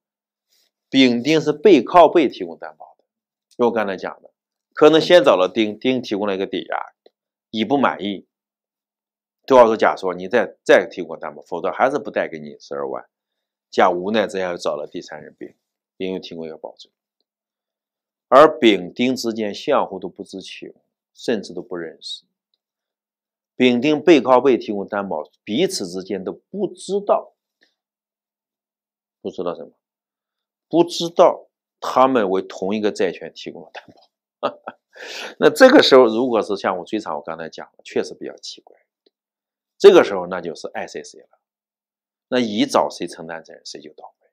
丙丁是背靠背提供担保的。就我刚才讲的，可能先找了丁，丁提供了一个抵押，乙不满意，就告诉甲说你再再提供担保，否则还是不贷给你十二万。甲无奈之下又找了第三人丙，丙又提供一个保证，而丙丁之间相互都不知情。甚至都不认识，丙丁背靠背提供担保，彼此之间都不知道，不知道什么？不知道他们为同一个债权提供了担保。那这个时候，如果是像我追偿，我刚才讲的确实比较奇怪。这个时候，那就是爱谁谁了。那乙找谁承担责任，谁就倒霉。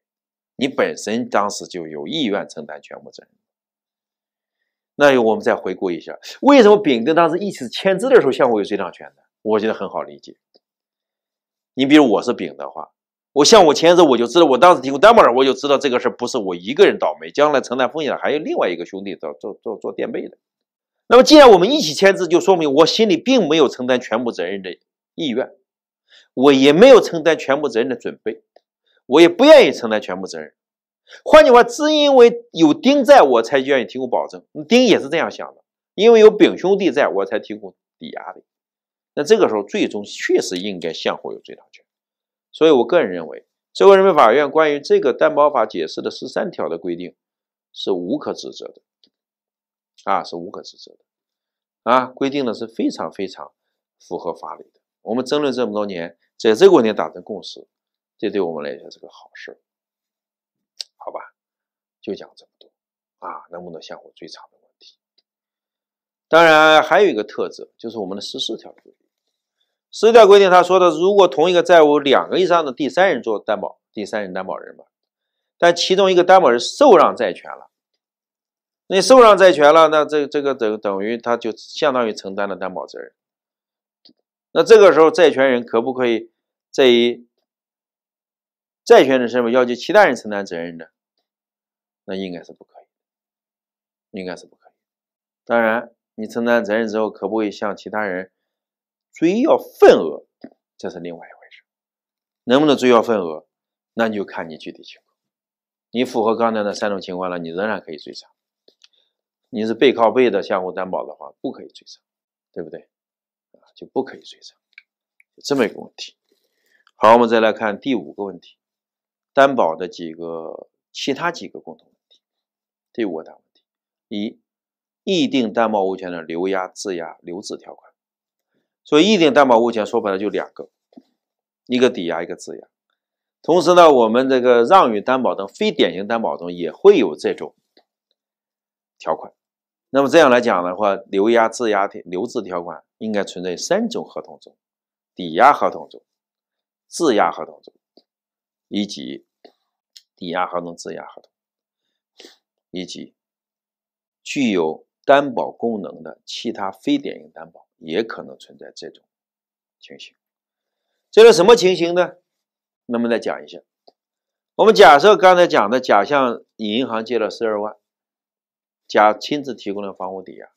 你本身当时就有意愿承担全部责任。那我们再回顾一下，为什么丙跟当时一起签字的时候，向我有追偿权呢？我觉得很好理解。你比如我是丙的话，我向我签字，我就知道我当时提供担保人，我就知道这个事不是我一个人倒霉，将来承担风险还有另外一个兄弟做做做做垫背的。那么既然我们一起签字，就说明我心里并没有承担全部责任的意愿，我也没有承担全部责任的准备，我也不愿意承担全部责任。换句话，只因为有丁在我才愿意提供保证，丁也是这样想的，因为有丙兄弟在我才提供抵押的。那这个时候，最终确实应该向后有追偿权。所以我个人认为，最高人民法院关于这个担保法解释的十三条的规定是无可指责的，啊，是无可指责的，啊，规定的是非常非常符合法律的。我们争论这么多年，在这个问题达成共识，这对我们来说是个好事儿。好吧，就讲这么多啊，能不能像我追长的问题？当然，还有一个特质，就是我们的十四条规定。十四条规定，他说的，如果同一个债务两个以上的第三人做担保，第三人担保人嘛，但其中一个担保人受让债权了，那受让债权了，那这这个等等于他就相当于承担了担保责任。那这个时候，债权人可不可以在债权人身份要求其他人承担责任呢？那应该是不可以，应该是不可以。当然，你承担责任之后，可不可以向其他人追要份额，这是另外一回事。能不能追要份额，那你就看你具体情况。你符合刚才那三种情况了，你仍然可以追偿。你是背靠背的相互担保的话，不可以追偿，对不对？啊，就不可以追偿，这么一个问题。好，我们再来看第五个问题：担保的几个其他几个共同。第五个大问题：一、议定担保物权的留押、质押、留置条款。所以，议定担保物权说白了就两个，一个抵押，一个质押。同时呢，我们这个让与担保等非典型担保中也会有这种条款。那么这样来讲的话，留押、质押、留置条款应该存在三种合同中：抵押合同中、质押合同中，以及抵押合同、质押合同。以及具有担保功能的其他非典型担保也可能存在这种情形。这是什么情形呢？那么来讲一下。我们假设刚才讲的，甲向银行借了十二万，甲亲自提供了房屋抵押。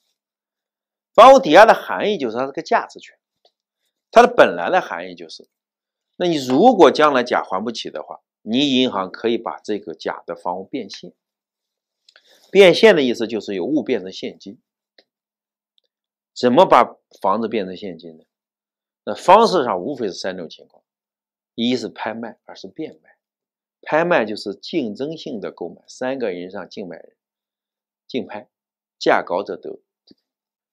房屋抵押的含义就是它是个价值权，它的本来的含义就是，那你如果将来甲还不起的话，你银行可以把这个甲的房屋变现。变现的意思就是有物变成现金，怎么把房子变成现金呢？那方式上无非是三种情况：一是拍卖，二是变卖。拍卖就是竞争性的购买，三个人上竞买人竞拍，价高者得；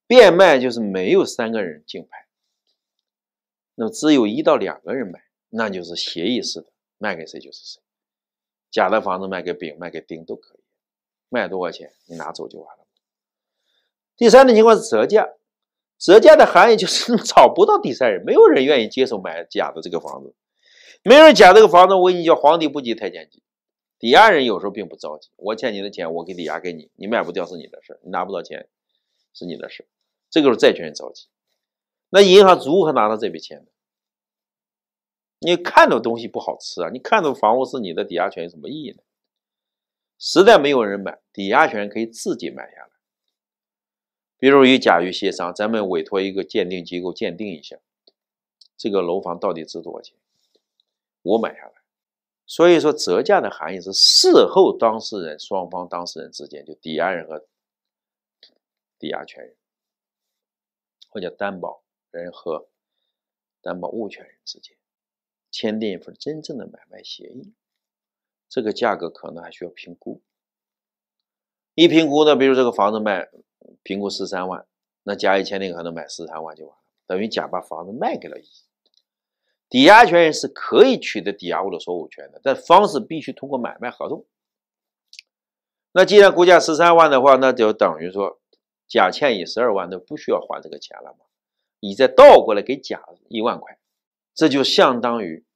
变卖就是没有三个人竞拍，那么只有一到两个人买，那就是协议式的，卖给谁就是谁。甲的房子卖给丙，卖给丁都可以。卖多少钱，你拿走就完了。第三种情况是折价，折价的含义就是找不到第三人，没有人愿意接受买假的这个房子，没人假这个房子。我跟你讲，皇帝不急太监急，抵押人有时候并不着急。我欠你的钱，我给抵押给你，你卖不掉是你的事，你拿不到钱是你的事。这个时候债权人着急，那银行如何拿到这笔钱呢？你看到东西不好吃啊，你看到房屋是你的抵押权有什么意义呢？实在没有人买，抵押权人可以自己买下来。比如与甲乙协商，咱们委托一个鉴定机构鉴定一下，这个楼房到底值多少钱，我买下来。所以说，折价的含义是事后当事人双方当事人之间，就抵押人和抵押权人，或者担保人和担保物权人之间，签订一份真正的买卖协议。这个价格可能还需要评估，一评估呢，比如这个房子卖评估十三万，那甲乙签订合同买十三万就完了，等于甲把房子卖给了乙。抵押权人是可以取得抵押物的所有权的，但方式必须通过买卖合同。那既然估价十三万的话，那就等于说甲欠乙十二万，那不需要还这个钱了嘛？乙再倒过来给甲一万块，这就相当于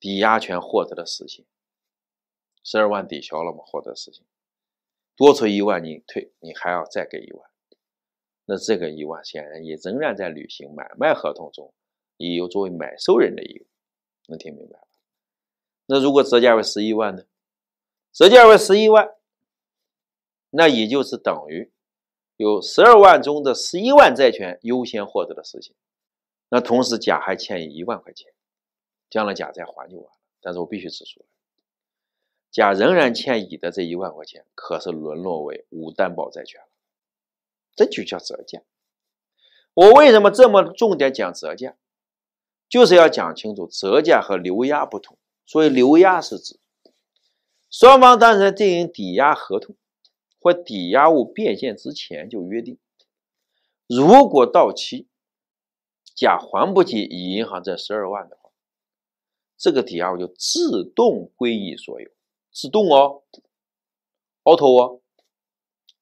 抵押权获得了实现。十二万抵消了吗？获得实现，多出一万，你退，你还要再给一万，那这个一万显然也仍然在履行买卖合同中，也有作为买受人的义务，能听明白？那如果折价为十一万呢？折价为十一万，那也就是等于有十二万中的十一万债权优先获得的事情。那同时甲还欠你一万块钱，将来甲再还就完了。但是我必须出来。甲仍然欠乙的这一万块钱，可是沦落为无担保债权了，这就叫折价。我为什么这么重点讲折价？就是要讲清楚折价和流押不同。所以流押是指双方当事人进行抵押合同或抵押物变现之前就约定，如果到期甲还不起乙银行这十二万的话，这个抵押物就自动归乙所有。自动哦，auto 哦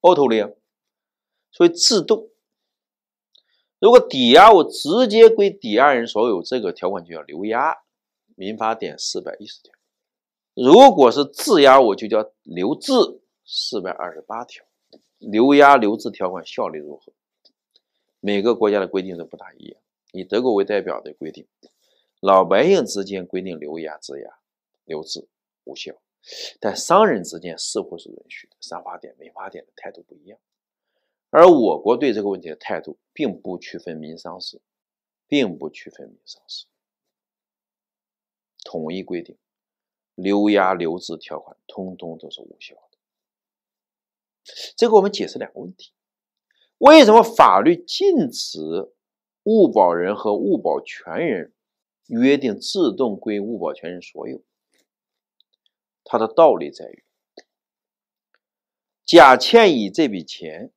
，auto 的呀，所以自动。如果抵押物直接归抵押人所有，这个条款就叫留押，《民法典》四百一十条；如果是质押物，就叫留置，四百二十八条。留押、留置条款效力如何？每个国家的规定都不大一样。以德国为代表的规定，老百姓之间规定留押、质押、留置无效。但商人之间似乎是允许的，《三法典》《民法典》的态度不一样，而我国对这个问题的态度并不区分民商事，并不区分民商事，统一规定留押留置条款通通都是无效的。这个我们解释两个问题：为什么法律禁止物保人和物保权人约定自动归物保权人所有？它的道理在于，甲欠乙这笔钱，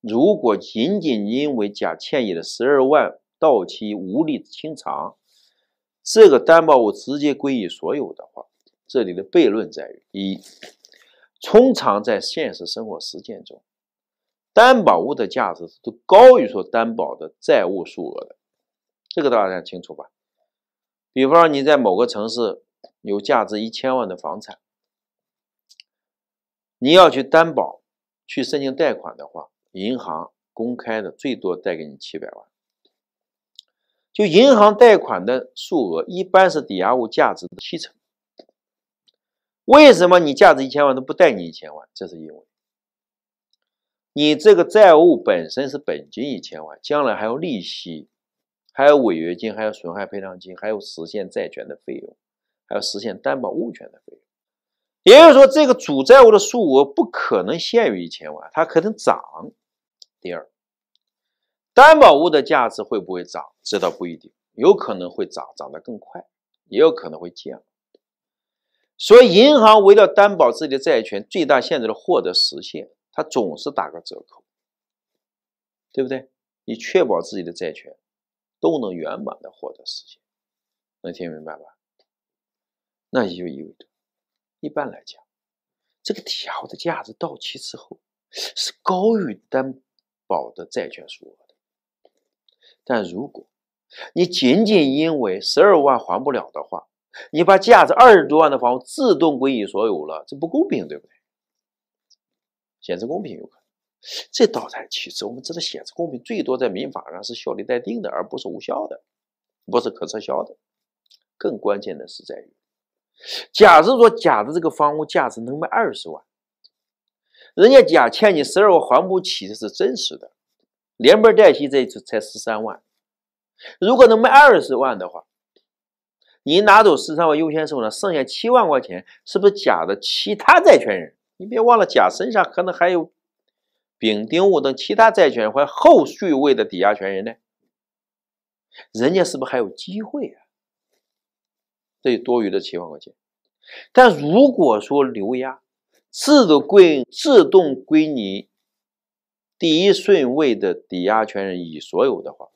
如果仅仅因为甲欠乙的十二万到期无力清偿，这个担保物直接归乙所有的话，这里的悖论在于：乙通常在现实生活实践中，担保物的价值都高于说担保的债务数额的，这个大家清楚吧？比方你在某个城市。有价值一千万的房产，你要去担保、去申请贷款的话，银行公开的最多贷给你七百万。就银行贷款的数额一般是抵押物价值的七成。为什么你价值一千万都不贷你一千万？这是因为你这个债务本身是本金一千万，将来还有利息，还有违约金，还有损害赔偿金，还有实现债权的费用。还要实现担保物权的，费用。也就是说，这个主债务的数额不可能限于一千万，它可能涨。第二，担保物的价值会不会涨？这倒不一定，有可能会涨，涨得更快，也有可能会降。所以，银行为了担保自己的债权最大限制的获得实现，它总是打个折扣，对不对？以确保自己的债权都能圆满的获得实现，能听明白吧？那也就意味着，一般来讲，这个条的价值到期之后是高于担保的债权数额的。但如果你仅仅因为十二万还不了的话，你把价值二十多万的房屋自动归你所有了，这不公平，对不对？显示公平有可能。这倒在其次。我们知道，显示公平最多在民法上是效力待定的，而不是无效的，不是可撤销的。更关键的是在于。假设说，甲的这个房屋价值能卖二十万，人家甲欠你十二万还不起这是真实的，连本带息这次才十三万。如果能卖二十万的话，你拿走十三万优先受让，剩下七万块钱是不是甲的其他债权人？你别忘了，甲身上可能还有丙、丁、戊等其他债权人或后续位的抵押权人呢。人家是不是还有机会啊？这多余的七万块钱，但如果说留押自归自动归你第一顺位的抵押权人已所有的话，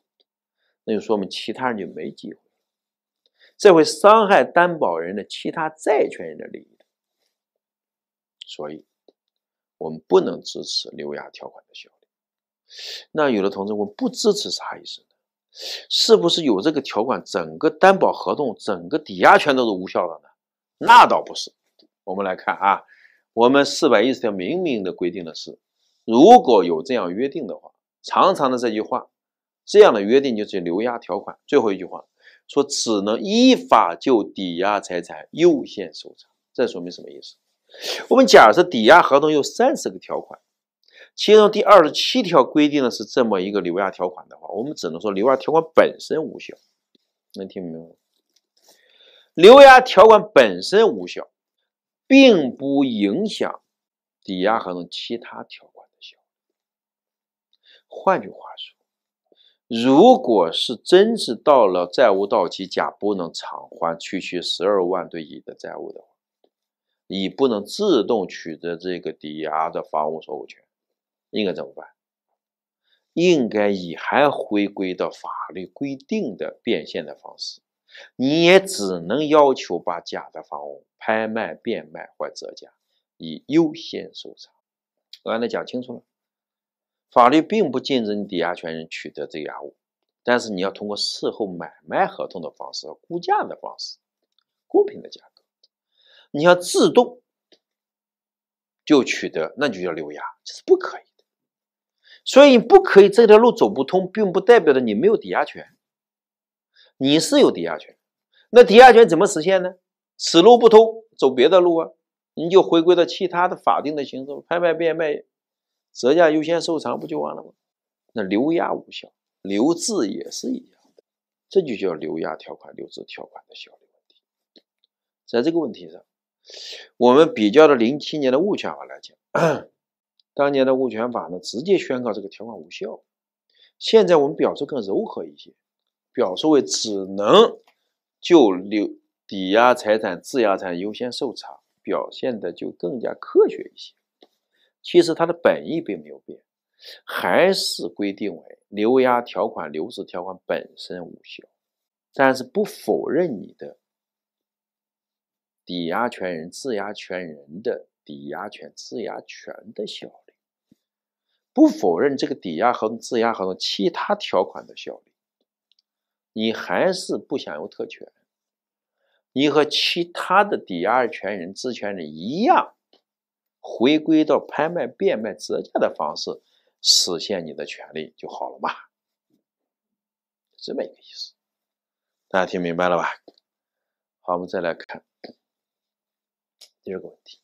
那就说明其他人就没机会，这会伤害担保人的其他债权人的利益的，所以我们不能支持留押条款的效力。那有的同志问，不支持啥意思？是不是有这个条款，整个担保合同、整个抵押权都是无效的呢？那倒不是。我们来看啊，我们四百一十条明明的规定的是，如果有这样约定的话，常常的这句话，这样的约定就是留押条款。最后一句话说，只能依法就抵押财产优先受偿。这说明什么意思？我们假设抵押合同有三十个条款。其中第二十七条规定的是这么一个留押条款的话，我们只能说留押条款本身无效，能听明白吗？留押条款本身无效，并不影响抵押合同其他条款的效力。换句话说，如果是真是到了债务到期，甲不能偿还区区十二万对乙的债务的话，乙不能自动取得这个抵押的房屋所有权。应该怎么办？应该以还回归到法律规定的变现的方式。你也只能要求把假的房屋拍卖、变卖或折价，以优先受偿。我刚才讲清楚了，法律并不禁止抵押权人取得质押物，但是你要通过事后买卖合同的方式、估价的方式、公平的价格，你要自动就取得，那就叫留押，这是不可以。所以你不可以，这条路走不通，并不代表着你没有抵押权，你是有抵押权。那抵押权怎么实现呢？此路不通，走别的路啊！你就回归到其他的法定的形式，拍卖、变卖、折价优先收藏，不就完了吗？那留押无效，留置也是一样的，这就叫留押条款、留置条款的效力。在这个问题上，我们比较的零七年的物权法来讲。当年的物权法呢，直接宣告这个条款无效。现在我们表述更柔和一些，表述为只能就留抵押财产、质押财产优先受偿，表现的就更加科学一些。其实它的本意并没有变，还是规定为留押条款、留置条款本身无效，但是不否认你的抵押权人、质押权人的。抵押权、质押权的效力，不否认这个抵押合同、质押合同其他条款的效力，你还是不享有特权，你和其他的抵押权人、质权人一样，回归到拍卖、变卖、折价的方式实现你的权利就好了嘛？这么一个意思，大家听明白了吧？好，我们再来看第二个问题。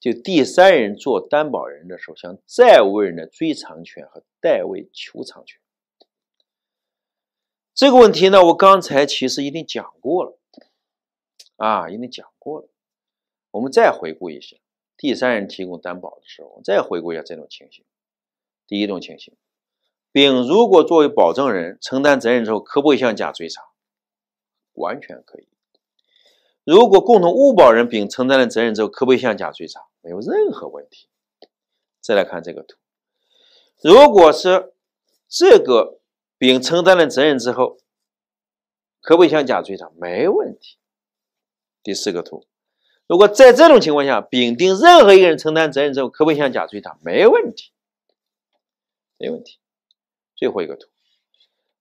就第三人做担保人的时候，向债务人的追偿权和代位求偿权，这个问题呢，我刚才其实已经讲过了，啊，已经讲过了。我们再回顾一下，第三人提供担保的时候，再回顾一下这种情形。第一种情形，丙如果作为保证人承担责任之后，可不可以向甲追偿？完全可以。如果共同物保人丙承担了责任之后，可不可以向甲追偿？没有任何问题。再来看这个图，如果是这个丙承担了责任之后，可不可以向甲追偿？没问题。第四个图，如果在这种情况下，丙丁任何一个人承担责任之后，可不可以向甲追偿？没问题，没问题。最后一个图，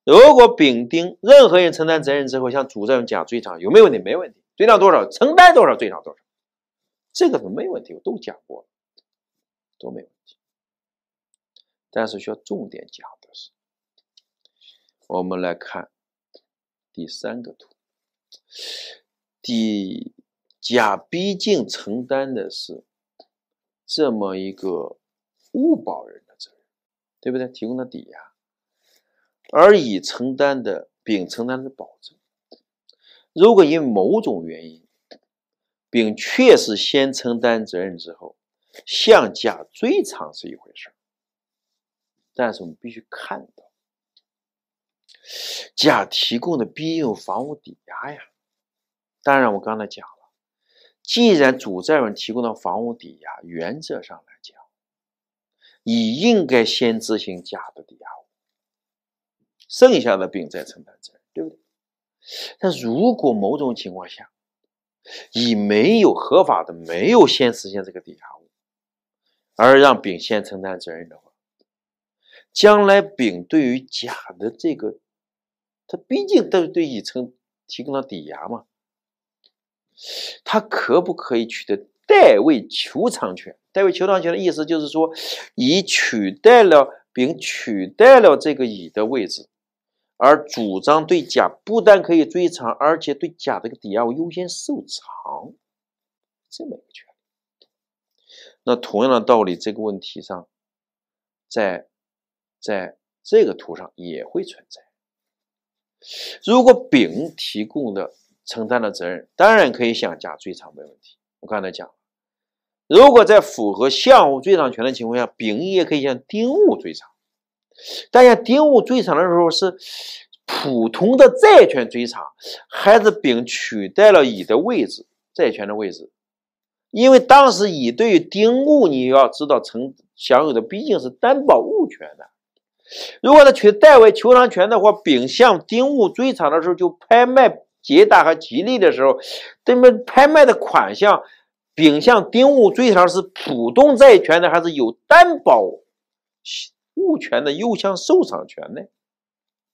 如果丙丁任何人承担责任之后，向主债用甲追偿，有没有问题？没问题。追偿多少？承担多少？追偿多少？这个是没问题，我都讲过了，都没问题。但是需要重点讲的是，我们来看第三个图。第甲毕竟承担的是这么一个物保人的责任，对不对？提供的抵押，而乙承担的丙承担的保证，如果因某种原因，丙确实先承担责任之后，向甲追偿是一回事但是我们必须看到，甲提供的必有房屋抵押呀。当然，我刚才讲了，既然主债务人提供的房屋抵押，原则上来讲，乙应该先执行甲的抵押物，剩下的丙再承担责任，对不对？但如果某种情况下，乙没有合法的，没有先实现这个抵押物，而让丙先承担责任的话，将来丙对于甲的这个，他毕竟都对乙承提供了抵押嘛，他可不可以取得代位求偿权？代位求偿权的意思就是说，乙取代了丙，取代了这个乙的位置。而主张对甲不但可以追偿，而且对甲这个抵押物优先受偿，这么一个权利。那同样的道理，这个问题上，在在这个图上也会存在。如果丙提供的承担的责任，当然可以向甲追偿，没问题。我刚才讲，如果在符合项目追偿权的情况下，丙也可以向丁物追偿。大家丁戊追偿的时候是普通的债权追偿，还是丙取代了乙的位置债权的位置？因为当时乙对于丁戊，你要知道曾享有的毕竟是担保物权的。如果他取代为求偿权的话，丙向丁戊追偿的时候，就拍卖捷达和吉利的时候，对么拍卖的款项，丙向丁戊追偿是普通债权的，还是有担保？物权的优先受偿权呢？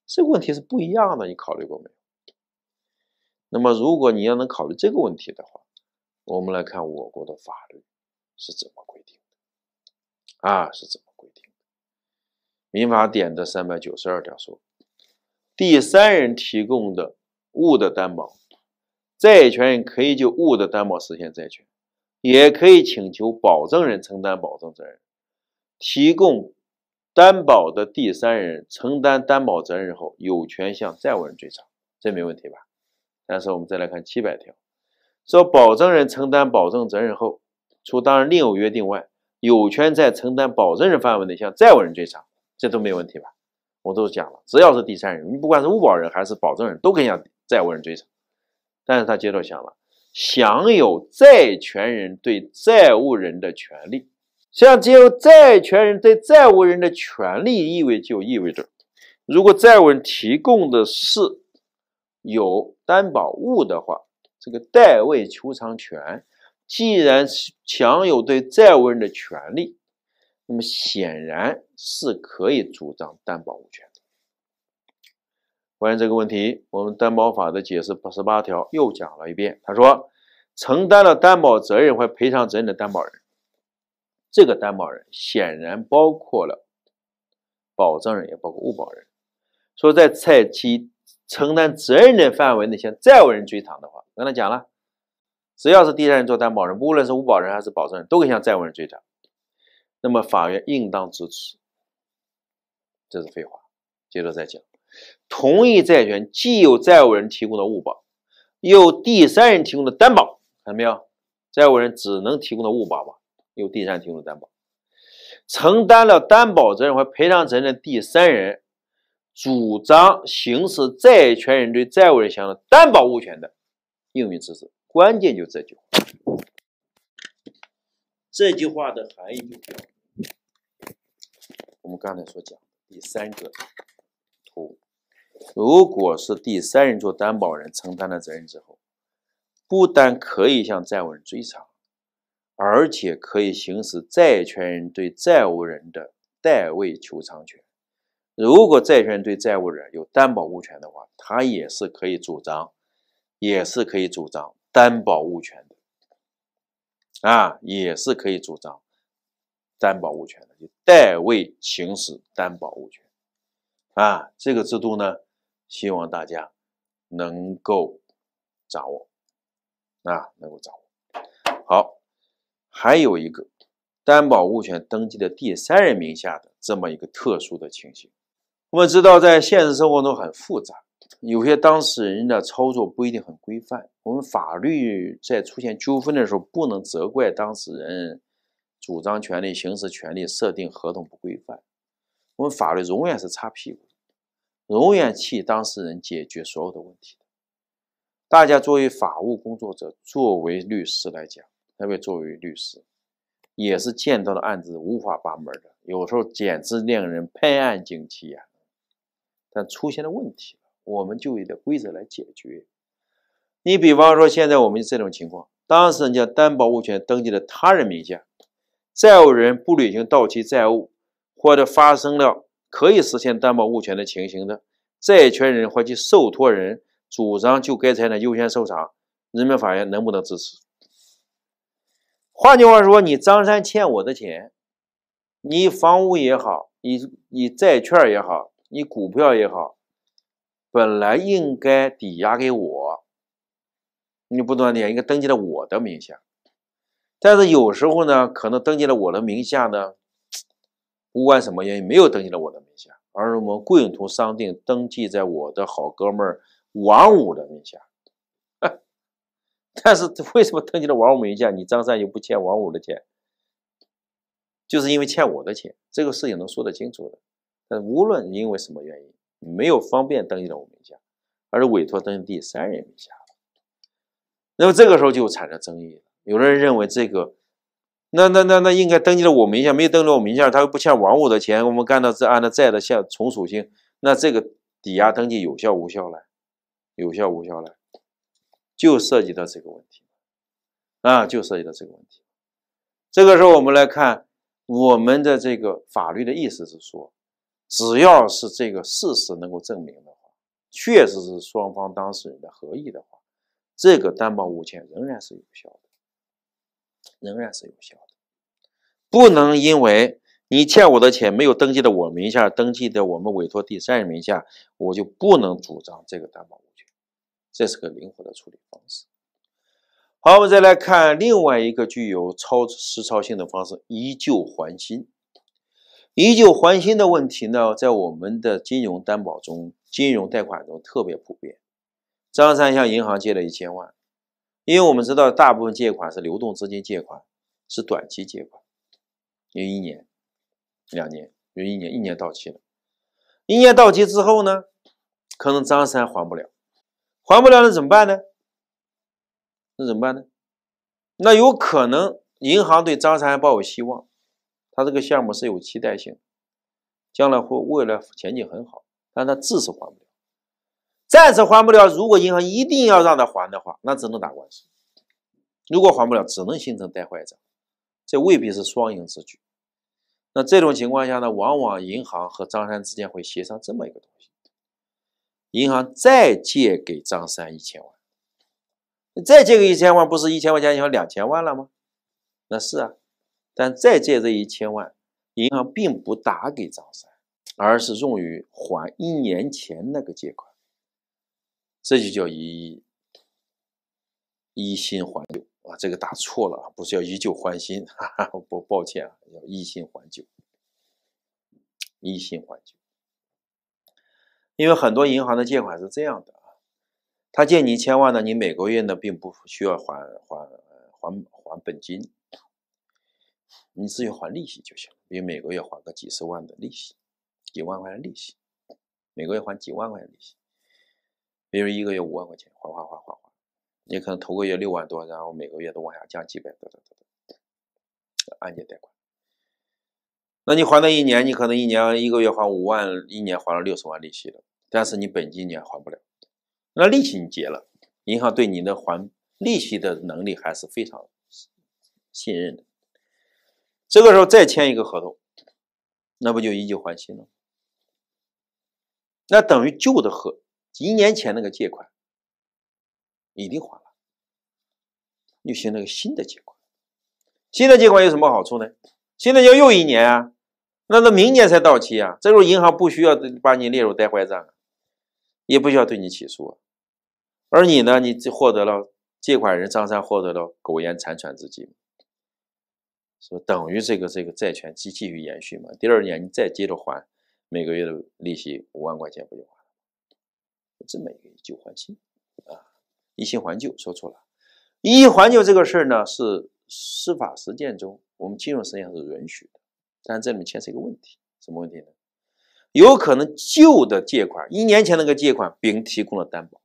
这个问题是不一样的，你考虑过没有？那么，如果你要能考虑这个问题的话，我们来看我国的法律是怎么规定的啊？是怎么规定的？《民法典》的三百九十二条说，第三人提供的物的担保，债权人可以就物的担保实现债权，也可以请求保证人承担保证责任，提供。担保的第三人承担担保责任后，有权向债务人追偿，这没问题吧？但是我们再来看七百条，说保证人承担保证责任后，除当然另有约定外，有权在承担保证人范围内向债务人追偿，这都没问题吧？我都讲了，只要是第三人，你不管是物保人还是保证人都可以向债务人追偿。但是他接着讲了，享有债权人对债务人的权利。像只有债权人对债务人的权利，意味就意味着，如果债务人提供的是有担保物的话，这个代位求偿权既然享有对债务人的权利，那么显然是可以主张担保物权的。关于这个问题，我们担保法的解释八十八条又讲了一遍，他说，承担了担保责任或赔偿责任的担保人。这个担保人显然包括了保证人，也包括物保人。所以在在其承担责任的范围内向债务人追偿的话，刚才讲了，只要是第三人做担保人，不论是物保人还是保证人都可以向债务人追偿。那么法院应当支持，这是废话。接着再讲，同一债权既有债务人提供的物保，又第三人提供的担保，看到没有？债务人只能提供的物保吧？由第三人提供担保，承担了担保责任或赔偿责任的第三人，主张行使债权人对债务人享有担保物权的，应予支持。关键就这句话，这句话的含义，就我们刚才所讲，第三个图，如果是第三人做担保人承担了责任之后，不但可以向债务人追偿。而且可以行使债权人对债务人的代位求偿权。如果债权人对债务人有担保物权的话，他也是可以主张，也是可以主张担保物权的。啊，也是可以主张担保物权的，就代位行使担保物权。啊，这个制度呢，希望大家能够掌握。啊，能够掌握。好。还有一个担保物权登记的第三人名下的这么一个特殊的情形，我们知道在现实生活中很复杂，有些当事人的操作不一定很规范。我们法律在出现纠纷的时候，不能责怪当事人主张权利、行使权利、设定合同不规范。我们法律永远是擦屁股，永远替当事人解决所有的问题。大家作为法务工作者，作为律师来讲。特别作为律师，也是见到的案子五花八门的，有时候简直令人拍案惊奇呀。但出现了问题，我们就有点规则来解决。你比方说，现在我们这种情况，当事人将担保物权登记在他人名下，债务人不履行到期债务，或者发生了可以实现担保物权的情形的，债权人或其受托人主张就该财产优先受偿，人民法院能不能支持？换句话说，你张三欠我的钱，你房屋也好，你你债券也好，你股票也好，本来应该抵押给我，你不断点，应该登记在我的名下。但是有时候呢，可能登记了我的名下呢，不管什么原因，没有登记在我的名下，而是我们贵影图商定登记在我的好哥们儿王五的名下。但是为什么登记到王五名下？你张三又不欠王五的钱，就是因为欠我的钱。这个事情能说得清楚的。但无论因为什么原因，没有方便登记到我名下，而是委托登记第三人名下的。那么这个时候就产生争议。了。有的人认为这个，那那那那应该登记到我名下，没有登记到我名下，他又不欠王五的钱，我们干到这按照债的现从属性，那这个抵押登记有效无效呢？有效无效呢？就涉及到这个问题啊，就涉及到这个问题。这个时候，我们来看我们的这个法律的意思是说，只要是这个事实能够证明的话，确实是双方当事人的合意的话，这个担保物权仍然是有效的，仍然是有效的。不能因为你欠我的钱没有登记在我名下，登记在我们委托第三人名下，我就不能主张这个担保物。这是个灵活的处理方式。好，我们再来看另外一个具有操实操性的方式：以旧还新。以旧还新的问题呢，在我们的金融担保中、金融贷款中特别普遍。张三向银行借了一千万，因为我们知道，大部分借款是流动资金借款，是短期借款，有一年、两年，有一年，一年到期了。一年到期之后呢，可能张三还不了。还不了那怎么办呢？那怎么办呢？那有可能银行对张三抱有希望，他这个项目是有期待性，将来会未来前景很好，但他资是还不了，暂时还不了。如果银行一定要让他还的话，那只能打官司；如果还不了，只能形成带坏账，这未必是双赢之举。那这种情况下呢，往往银行和张三之间会协商这么一个东西。银行再借给张三一千万，再借个一千万，不是一千块钱，银行两千万了吗？那是啊，但再借这一千万，银行并不打给张三，而是用于还一年前那个借款。这就叫以以新还旧啊！这个打错了，不是叫以旧还新，哈哈，不抱歉啊，要以新还旧。以新还旧。因为很多银行的借款是这样的啊，他借你一千万呢，你每个月呢并不需要还还还还本金，你只有还利息就行，比如每个月还个几十万的利息，几万块的利息，每个月还几万块的利息，比如一个月五万块钱还还还还还，你可能头个月六万多，然后每个月都往下降几百块的的的，按揭贷款。那你还了一年，你可能一年一个月还五万，一年还了六十万利息了，但是你本金你还还不了，那利息你结了，银行对你的还利息的能力还是非常信任的。这个时候再签一个合同，那不就以旧还新吗？那等于旧的合一年前那个借款已经还了，又形了个新的借款。新的借款有什么好处呢？新的要又一年啊。那到明年才到期啊！这时候银行不需要把你列入呆坏账，也不需要对你起诉，而你呢，你就获得了借款人张三获得了苟延残喘之机，是不等于这个这个债权继继续延续嘛？第二年你再接着还每个月的利息五万块钱不就了？这么一个以旧换新啊，以新还旧说错了，以新还旧这个事儿呢，是司法实践中我们金融实践是允许的。但这里面牵实一个问题，什么问题呢？有可能旧的借款，一年前那个借款，丙提供了担保，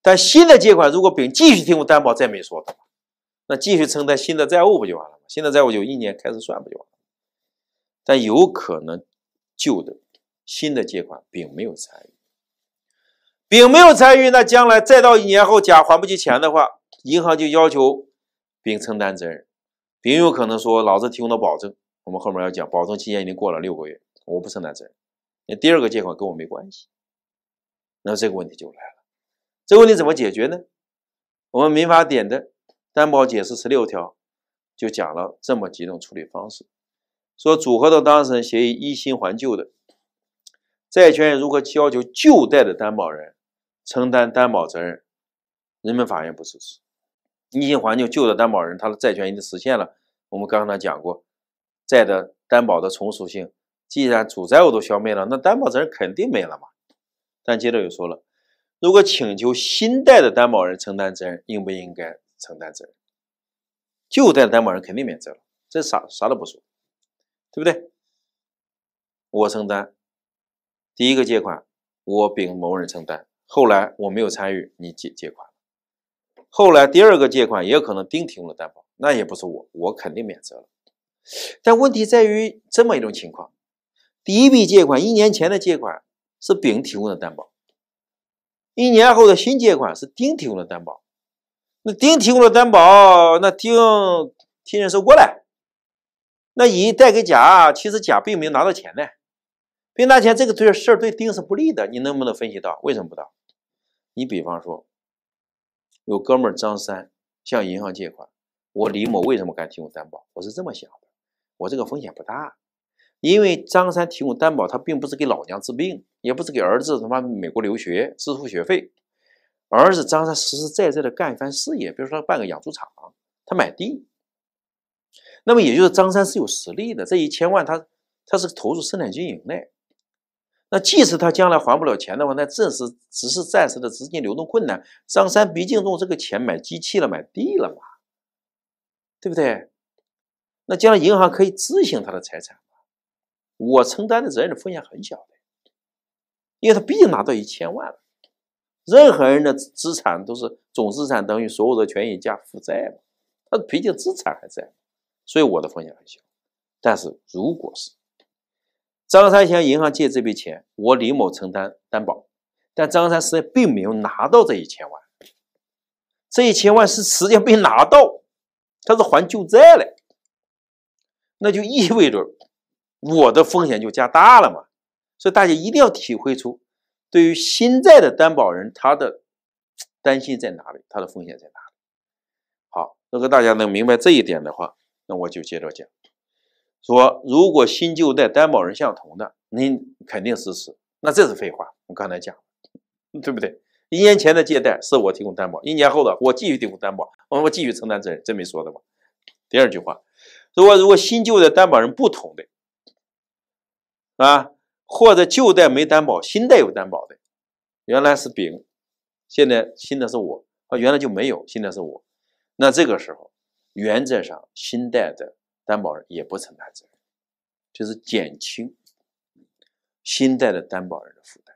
但新的借款如果丙继续提供担保，再没说，的，那继续承担新的债务不就完了吗？新的债务就一年开始算不就完了？但有可能旧的、新的借款，丙没有参与，丙没有参与，那将来再到一年后，甲还不起钱的话，银行就要求丙承担责任，丙有可能说：“老子提供的保证。”我们后面要讲，保证期间已经过了六个月，我不承担责任。那第二个借款跟我没关系，那这个问题就来了。这个问题怎么解决呢？我们《民法典》的担保解释十六条就讲了这么几种处理方式，说组合的当事人协议依新还旧的，债权人如何要求旧贷的担保人承担担保责任？人民法院不支持。依新还旧，旧的担保人他的债权已经实现了。我们刚才讲过。债的担保的从属性，既然主债务都消灭了，那担保责任肯定没了嘛。但接着又说了，如果请求新贷的担保人承担责任，应不应该承担责任？旧贷担保人肯定免责了，这啥啥都不说，对不对？我承担第一个借款，我丙某人承担，后来我没有参与你借借款，后来第二个借款也可能丁提供了担保，那也不是我，我肯定免责了。但问题在于这么一种情况：第一笔借款一年前的借款是丙提供的担保，一年后的新借款是丁提供的担保。那丁提供的担保，那丁替人说过了，那乙贷给甲，其实甲并没有拿到钱呢。并拿钱，这个对事儿对丁是不利的。你能不能分析到为什么不到？你比方说，有哥们儿张三向银行借款，我李某为什么敢提供担保？我是这么想的。我这个风险不大，因为张三提供担保，他并不是给老娘治病，也不是给儿子他妈美国留学支付学费，而是张三实实在在的干一番事业，比如说办个养猪场，他买地，那么也就是张三是有实力的，这一千万他他是投入生产经营的。那即使他将来还不了钱的话，那这是只是暂时的资金流动困难，张三毕竟用这个钱买机器了，买地了嘛，对不对？那将来银行可以执行他的财产，我承担的责任的风险很小的，因为他毕竟拿到一千万了。任何人的资产都是总资产等于所有的权益加负债嘛，他毕竟资产还在，所以我的风险很小。但是如果是张三向银行借这笔钱，我李某承担担保，但张三实在并没有拿到这一千万，这一千万是实际上被拿到，他是还旧债了。那就意味着我的风险就加大了嘛，所以大家一定要体会出，对于新债的担保人，他的担心在哪里，他的风险在哪里。好，如果大家能明白这一点的话，那我就接着讲，说如果新旧贷担保人相同的，您肯定支持，那这是废话。我刚才讲，对不对？一年前的借贷是我提供担保，一年后的我继续提供担保，我我继续承担责任，这没说的吧？第二句话。如果如果新旧的担保人不同的，啊，或者旧贷没担保，新贷有担保的，原来是丙，现在新的是我，啊，原来就没有，现在是我，那这个时候原则上新贷的担保人也不承担责任，就是减轻新贷的担保人的负担，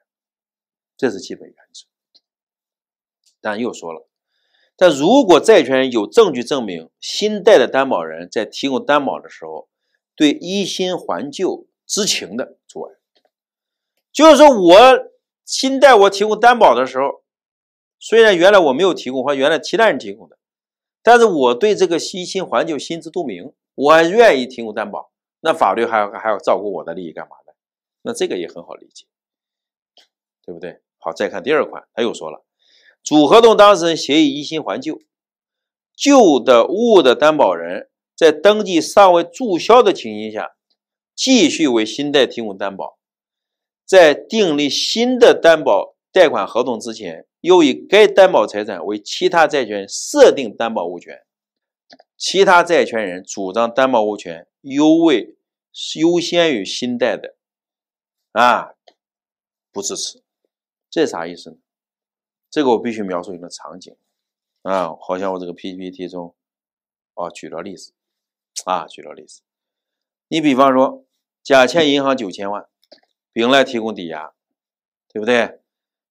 这是基本原则。但又说了。但如果债权人有证据证明新贷的担保人在提供担保的时候对“一新还旧”知情的，除外，就是说我新贷我提供担保的时候，虽然原来我没有提供，或原来其他人提供的，但是我对这个“一新还旧”心知肚明，我还愿意提供担保，那法律还还要照顾我的利益干嘛呢？那这个也很好理解，对不对？好，再看第二款，他又说了。主合同当事人协议一新还旧，旧的物的担保人在登记尚未注销的情形下，继续为新贷提供担保，在订立新的担保贷款合同之前，又以该担保财产为其他债权设定担保物权，其他债权人主张担保物权优位优先于新贷的，啊，不支持，这啥意思呢？这个我必须描述一个场景啊，好像我这个 PPT 中啊，举了例子啊，举了例子，你比方说甲欠银行九千万，丙来提供抵押，对不对？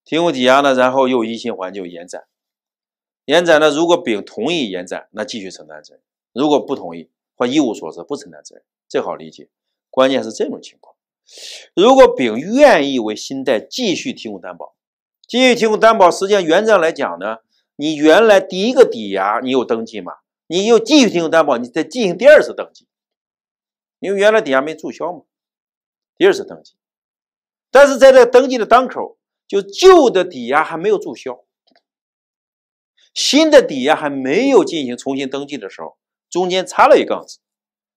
提供抵押呢，然后又一新还旧延展，延展呢，如果丙同意延展，那继续承担责任；如果不同意或一无所知，不承担责任，这好理解。关键是这种情况，如果丙愿意为新贷继续提供担保。继续提供担保，实际上原则上来讲呢，你原来第一个抵押你有登记吗？你又继续提供担保，你再进行第二次登记，因为原来抵押没注销嘛，第二次登记。但是在这个登记的当口，就旧的抵押还没有注销，新的抵押还没有进行重新登记的时候，中间插了一杠子，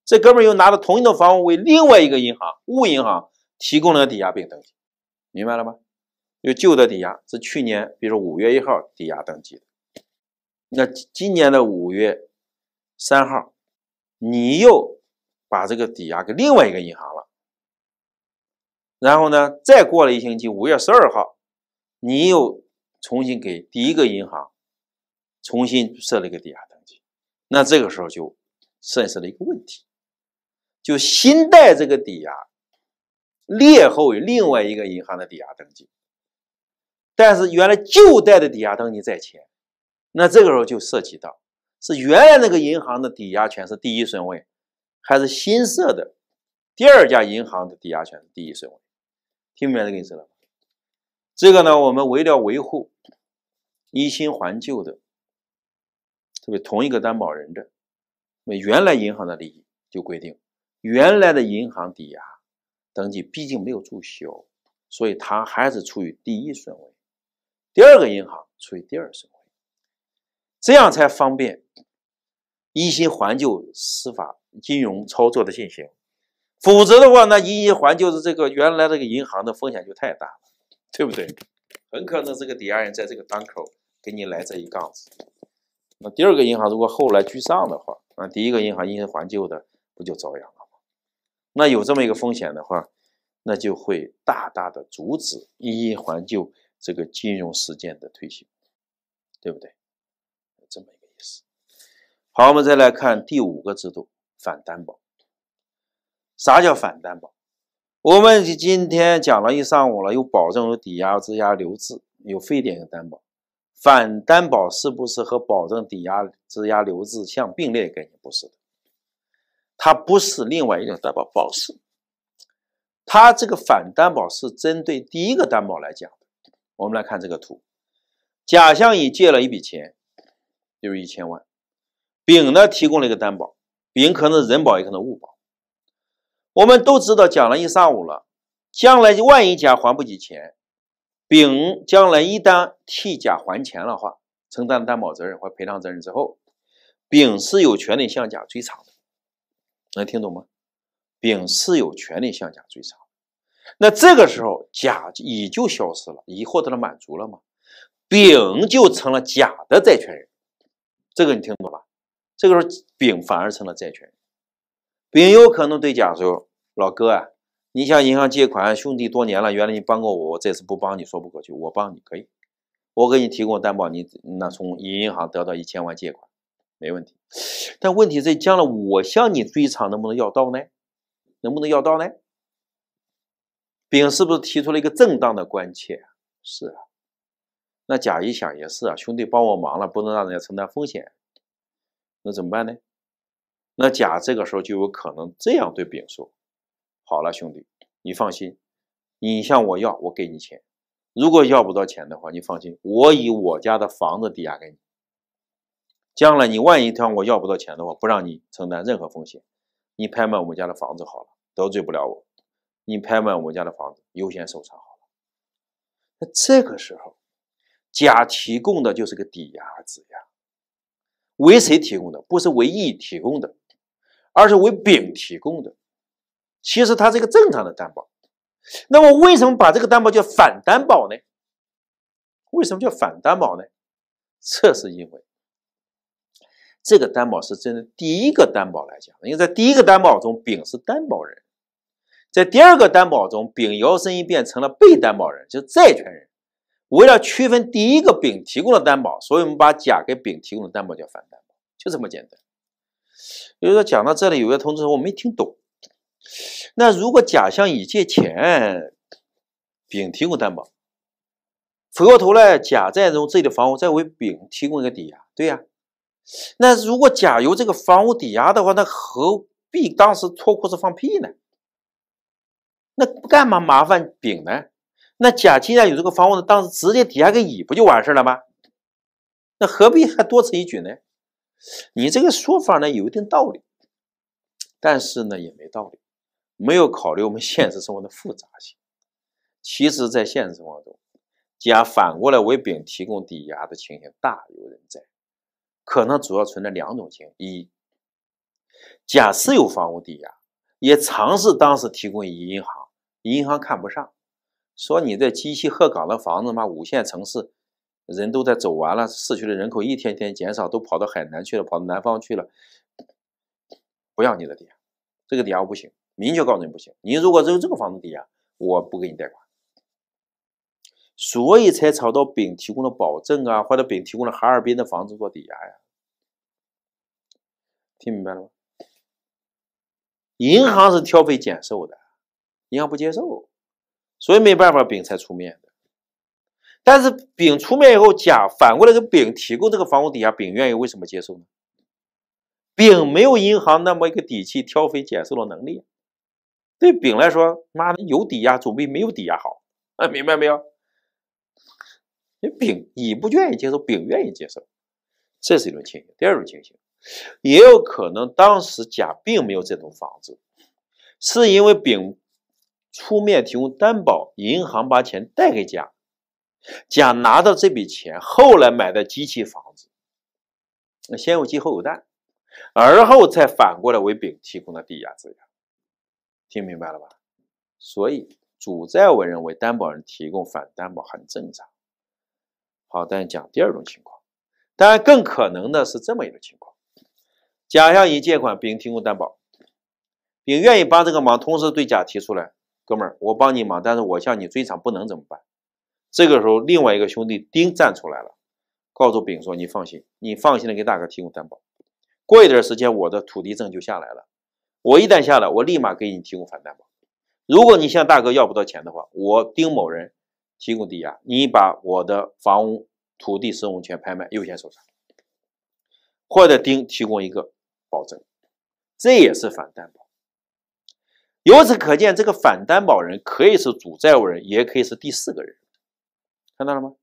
这哥们又拿着同一栋房屋为另外一个银行、物银行提供了抵押并登记，明白了吗？就旧的抵押是去年，比如说五月一号抵押登记，那今年的五月三号，你又把这个抵押给另外一个银行了，然后呢，再过了一星期，五月十二号，你又重新给第一个银行重新设了一个抵押登记，那这个时候就生出了一个问题，就新贷这个抵押列后于另外一个银行的抵押登记。但是原来旧贷的抵押登记在前，那这个时候就涉及到是原来那个银行的抵押权是第一顺位，还是新设的第二家银行的抵押权是第一顺位？听明白这个意思了？这个呢，我们为了维护“一新还旧”的，特别同一个担保人的，那原来银行的利益就规定原来的银行抵押登记毕竟没有注销，所以它还是处于第一顺位。第二个银行处于第二顺位，这样才方便一新还旧司法金融操作的进行。否则的话，那一新还旧是这个原来这个银行的风险就太大了，对不对？很可能这个抵押人在这个当口给你来这一杠子。那第二个银行如果后来居上的话，那第一个银行一新还旧的不就遭殃了吗？那有这么一个风险的话，那就会大大的阻止一新还旧。这个金融实践的推行，对不对？这么一个意思。好，我们再来看第五个制度：反担保。啥叫反担保？我们今天讲了一上午了，有保证、有抵押、质押、留置，有非典型担保。反担保是不是和保证、抵押、质押、留置相并列概念？不是的，它不是另外一种担保，方式。它这个反担保是针对第一个担保来讲的。我们来看这个图，甲向乙借了一笔钱，就是一千万，丙呢提供了一个担保，丙可能人保也可能物保。我们都知道讲了一上午了，将来万一甲还不起钱，丙将来一旦替甲还钱的话，承担担保责任或赔偿责任之后，丙是有权利向甲追偿的，能听懂吗？丙是有权利向甲追偿。那这个时候，甲乙就消失了，乙获得了满足了吗？丙就成了甲的债权人，这个你听懂吧？这个时候，丙反而成了债权人。丙有可能对甲说：“老哥啊，你向银行借款，兄弟多年了，原来你帮过我，我这次不帮你说不过去，我帮你可以，我给你提供担保，你那从银行得到一千万借款没问题。但问题在将来我向你追偿能不能要到呢？能不能要到呢？”丙是不是提出了一个正当的关切？是啊，那甲一想也是啊，兄弟帮我忙了，不能让人家承担风险，那怎么办呢？那甲这个时候就有可能这样对丙说：“好了，兄弟，你放心，你向我要，我给你钱；如果要不到钱的话，你放心，我以我家的房子抵押给你。将来你万一向我要不到钱的话，不让你承担任何风险，你拍卖我们家的房子好了，得罪不了我。”你拍卖我们家的房子，优先受偿好了。那这个时候，甲提供的就是个抵押质押，为谁提供的？不是为乙提供的，而是为丙提供的。其实它是一个正常的担保。那么为什么把这个担保叫反担保呢？为什么叫反担保呢？这是因为，这个担保是真的第一个担保来讲，因为在第一个担保中，丙是担保人。在第二个担保中，丙摇身一变成了被担保人，就是债权人。为了区分第一个丙提供的担保，所以我们把甲给丙提供的担保叫反担保，就这么简单。比如说讲到这里，有些同志说我没听懂。那如果甲向乙借钱，丙提供担保，回过头来，甲再用自己的房屋再为丙提供一个抵押，对呀。那如果甲由这个房屋抵押的话，那何必当时脱裤子放屁呢？那干嘛麻烦丙呢？那甲既然有这个房屋，当时直接抵押给乙不就完事了吗？那何必还多此一举呢？你这个说法呢有一定道理，但是呢也没道理，没有考虑我们现实生活的复杂性。其实，在现实生活中，甲反过来为丙提供抵押的情形大有人在，可能主要存在两种情形：一，甲是有房屋抵押，也尝试当时提供乙银行。银行看不上，说你在鸡西鹤岗的房子嘛，五线城市，人都在走完了，市区的人口一天天减少，都跑到海南去了，跑到南方去了，不要你的抵押，这个抵押我不行，明确告诉你不行。你如果只有这个房子抵押，我不给你贷款。所以才炒到丙提供了保证啊，或者丙提供了哈尔滨的房子做抵押呀，听明白了吗？银行是挑肥拣瘦的。银行不接受，所以没办法，丙才出面的。但是丙出面以后，甲反过来给丙提供这个房屋抵押，丙愿意为什么接受呢？丙没有银行那么一个底气挑肥拣瘦的能力。对丙来说，妈的有抵押总比没有抵押好啊！明白没有？你丙乙不愿意接受，丙愿意接受，这是一种情形。第二种情形，也有可能当时甲并没有这栋房子，是因为丙。出面提供担保，银行把钱贷给甲，甲拿到这笔钱，后来买的机器房子，那先有鸡后有蛋，而后再反过来为丙提供的抵押资料，听明白了吧？所以主债务人为担保人提供反担保很正常。好，但讲第二种情况，当然更可能的是这么一个情况：甲向乙借款，丙提供担保，丙愿意帮这个忙，同时对甲提出来。哥们儿，我帮你忙，但是我向你追偿不能怎么办？这个时候另外一个兄弟丁站出来了，告诉丙说：“你放心，你放心的给大哥提供担保。过一段时间我的土地证就下来了，我一旦下来，我立马给你提供反担保。如果你向大哥要不到钱的话，我丁某人提供抵押，你把我的房屋土地使用权拍卖优先受偿，或者丁提供一个保证，这也是反担保。”由此可见，这个反担保人可以是主债务人，也可以是第四个人，看到了吗？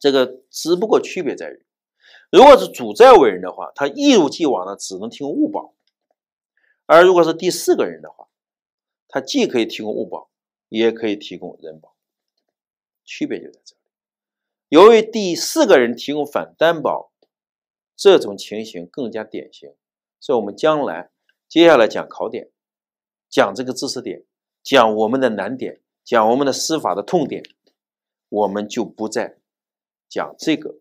这个只不过区别在于，如果是主债务人的话，他一如既往的只能提供物保；而如果是第四个人的话，他既可以提供物保，也可以提供人保。区别就在这里。由于第四个人提供反担保，这种情形更加典型，所以我们将来接下来讲考点。讲这个知识点，讲我们的难点，讲我们的司法的痛点，我们就不再讲这个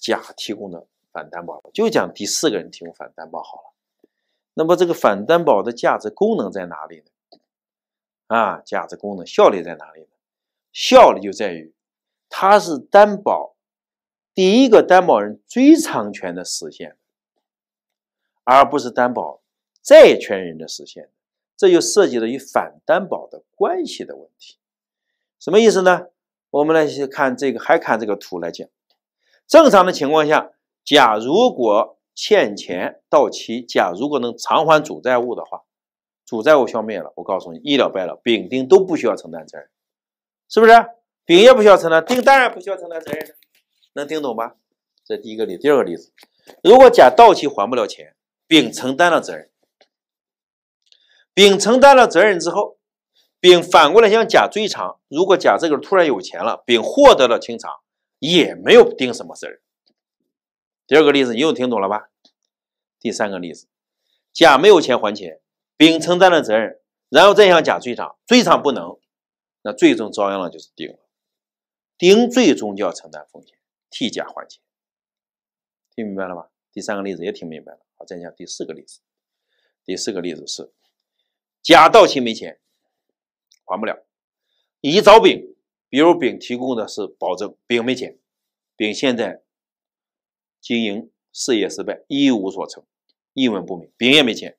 甲提供的反担保了，就讲第四个人提供反担保好了。那么这个反担保的价值功能在哪里呢？啊，价值功能、效力在哪里呢？效力就在于它是担保第一个担保人追偿权的实现，而不是担保债权人的实现。这就涉及了与反担保的关系的问题，什么意思呢？我们来去看这个，还看这个图来讲。正常的情况下，甲如果欠钱到期，甲如果能偿还主债务的话，主债务消灭了，我告诉你，一了百了，丙丁都不需要承担责任，是不是？丙也不需要承担，丁当然不需要承担责任能听懂吧？这第一个例，第二个例子，如果甲到期还不了钱，丙承担了责任。丙承担了责任之后，丙反过来向甲追偿。如果甲自个突然有钱了，丙获得了清偿，也没有定什么责任。第二个例子，你又听懂了吧？第三个例子，甲没有钱还钱，丙承担了责任，然后再向甲追偿，追偿不能，那最终遭殃的就是丁。了。丁最终就要承担风险，替甲还钱。听明白了吧？第三个例子也听明白了。好，再讲第四个例子。第四个例子是。甲到期没钱还不了，乙找丙，比如丙提供的是保证，丙没钱，丙现在经营事业失败，一无所成，一文不名，丙也没钱，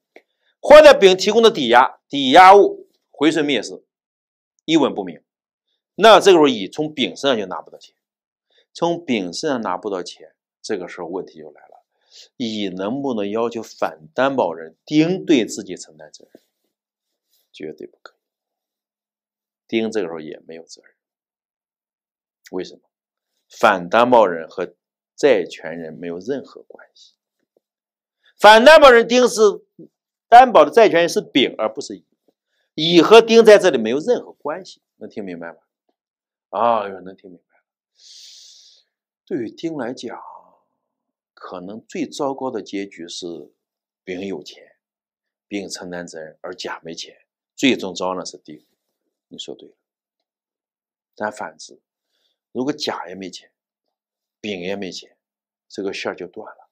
或者丙提供的抵押抵押物毁损灭失，一文不名，那这个时候乙从丙身上就拿不到钱，从丙身上拿不到钱，这个时候问题就来了，乙能不能要求反担保人丁对自己承担责任？绝对不可以。丁这个时候也没有责任。为什么？反担保人和债权人没有任何关系。反担保人丁是担保的债权人是丙，而不是乙。乙和丁在这里没有任何关系。能听明白吗？啊能听明白。对于丁来讲，可能最糟糕的结局是丙有钱，丙承担责任，而甲没钱。最终招呢是丁，你说对了。但反之，如果甲也没钱，丙也没钱，这个线儿就断了，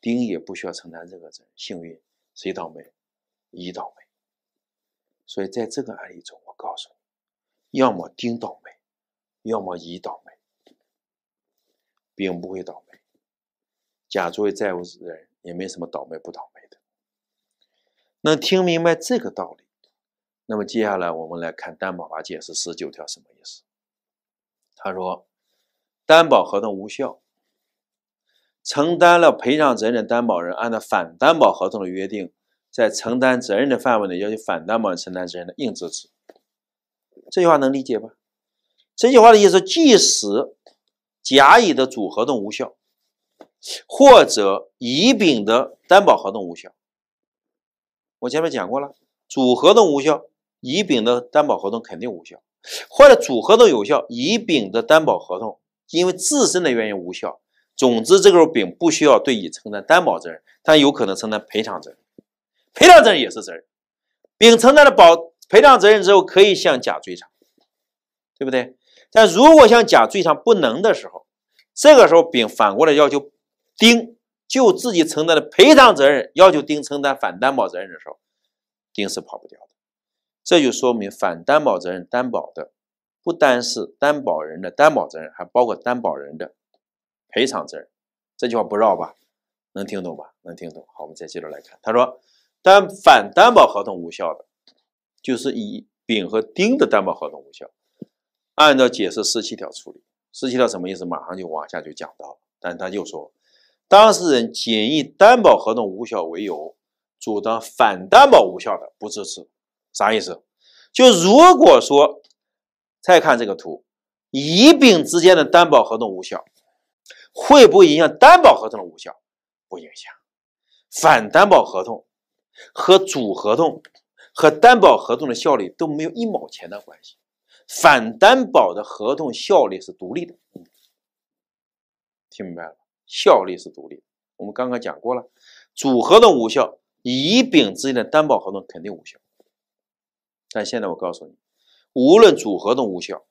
丁也不需要承担任何责任。幸运谁倒霉？乙倒霉。所以在这个案例中，我告诉你，要么丁倒霉，要么乙倒霉，丙不会倒霉，甲作为债务人也没什么倒霉不倒霉的。能听明白这个道理？那么接下来我们来看担保法解释十九条什么意思。他说，担保合同无效，承担了赔偿责任的担保人，按照反担保合同的约定，在承担责任的范围内要求反担保人承担责任的，应支持。这句话能理解吧？这句话的意思，即使甲乙的主合同无效，或者乙丙的担保合同无效，我前面讲过了，主合同无效。乙丙的担保合同肯定无效，或者主合同有效，乙丙的担保合同因为自身的原因无效。总之这个时候丙不需要对乙承担担保责任，但有可能承担赔偿责任，赔偿责任也是责任。丙承担了保赔偿责任之后，可以向甲追偿，对不对？但如果向甲追偿不能的时候，这个时候丙反过来要求丁就自己承担的赔偿责任要求丁承担反担保责任的时候，丁是跑不掉的。这就说明反担保责任担保的不单是担保人的担保责任，还包括担保人的赔偿责任。这句话不绕吧？能听懂吧？能听懂。好，我们再接着来看。他说，但反担保合同无效的，就是乙、丙和丁的担保合同无效，按照解释十七条处理。十七条什么意思？马上就往下就讲到了。但他又说，当事人仅以担保合同无效为由主张反担保无效的，不支持。啥意思？就如果说再看这个图，乙丙之间的担保合同无效，会不会影响担保合同的无效？不影响。反担保合同和主合同和担保合同的效力都没有一毛钱的关系。反担保的合同效力是独立的。听明白了？效力是独立。我们刚刚讲过了，主合同无效，乙丙之间的担保合同肯定无效。但现在我告诉你，无论主合同无效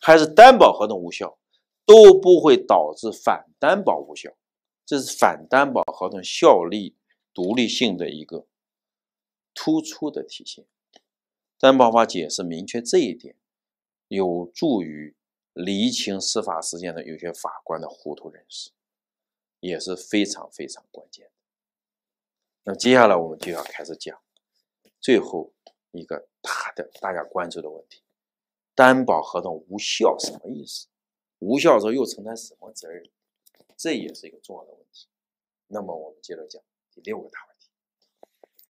还是担保合同无效，都不会导致反担保无效。这是反担保合同效力独立性的一个突出的体现。担保法解释明确这一点，有助于厘清司法实践的有些法官的糊涂认识，也是非常非常关键。的。那么接下来我们就要开始讲最后一个。大的大家关注的问题，担保合同无效什么意思？无效之后又承担什么责任？这也是一个重要的问题。那么我们接着讲第六个大问题。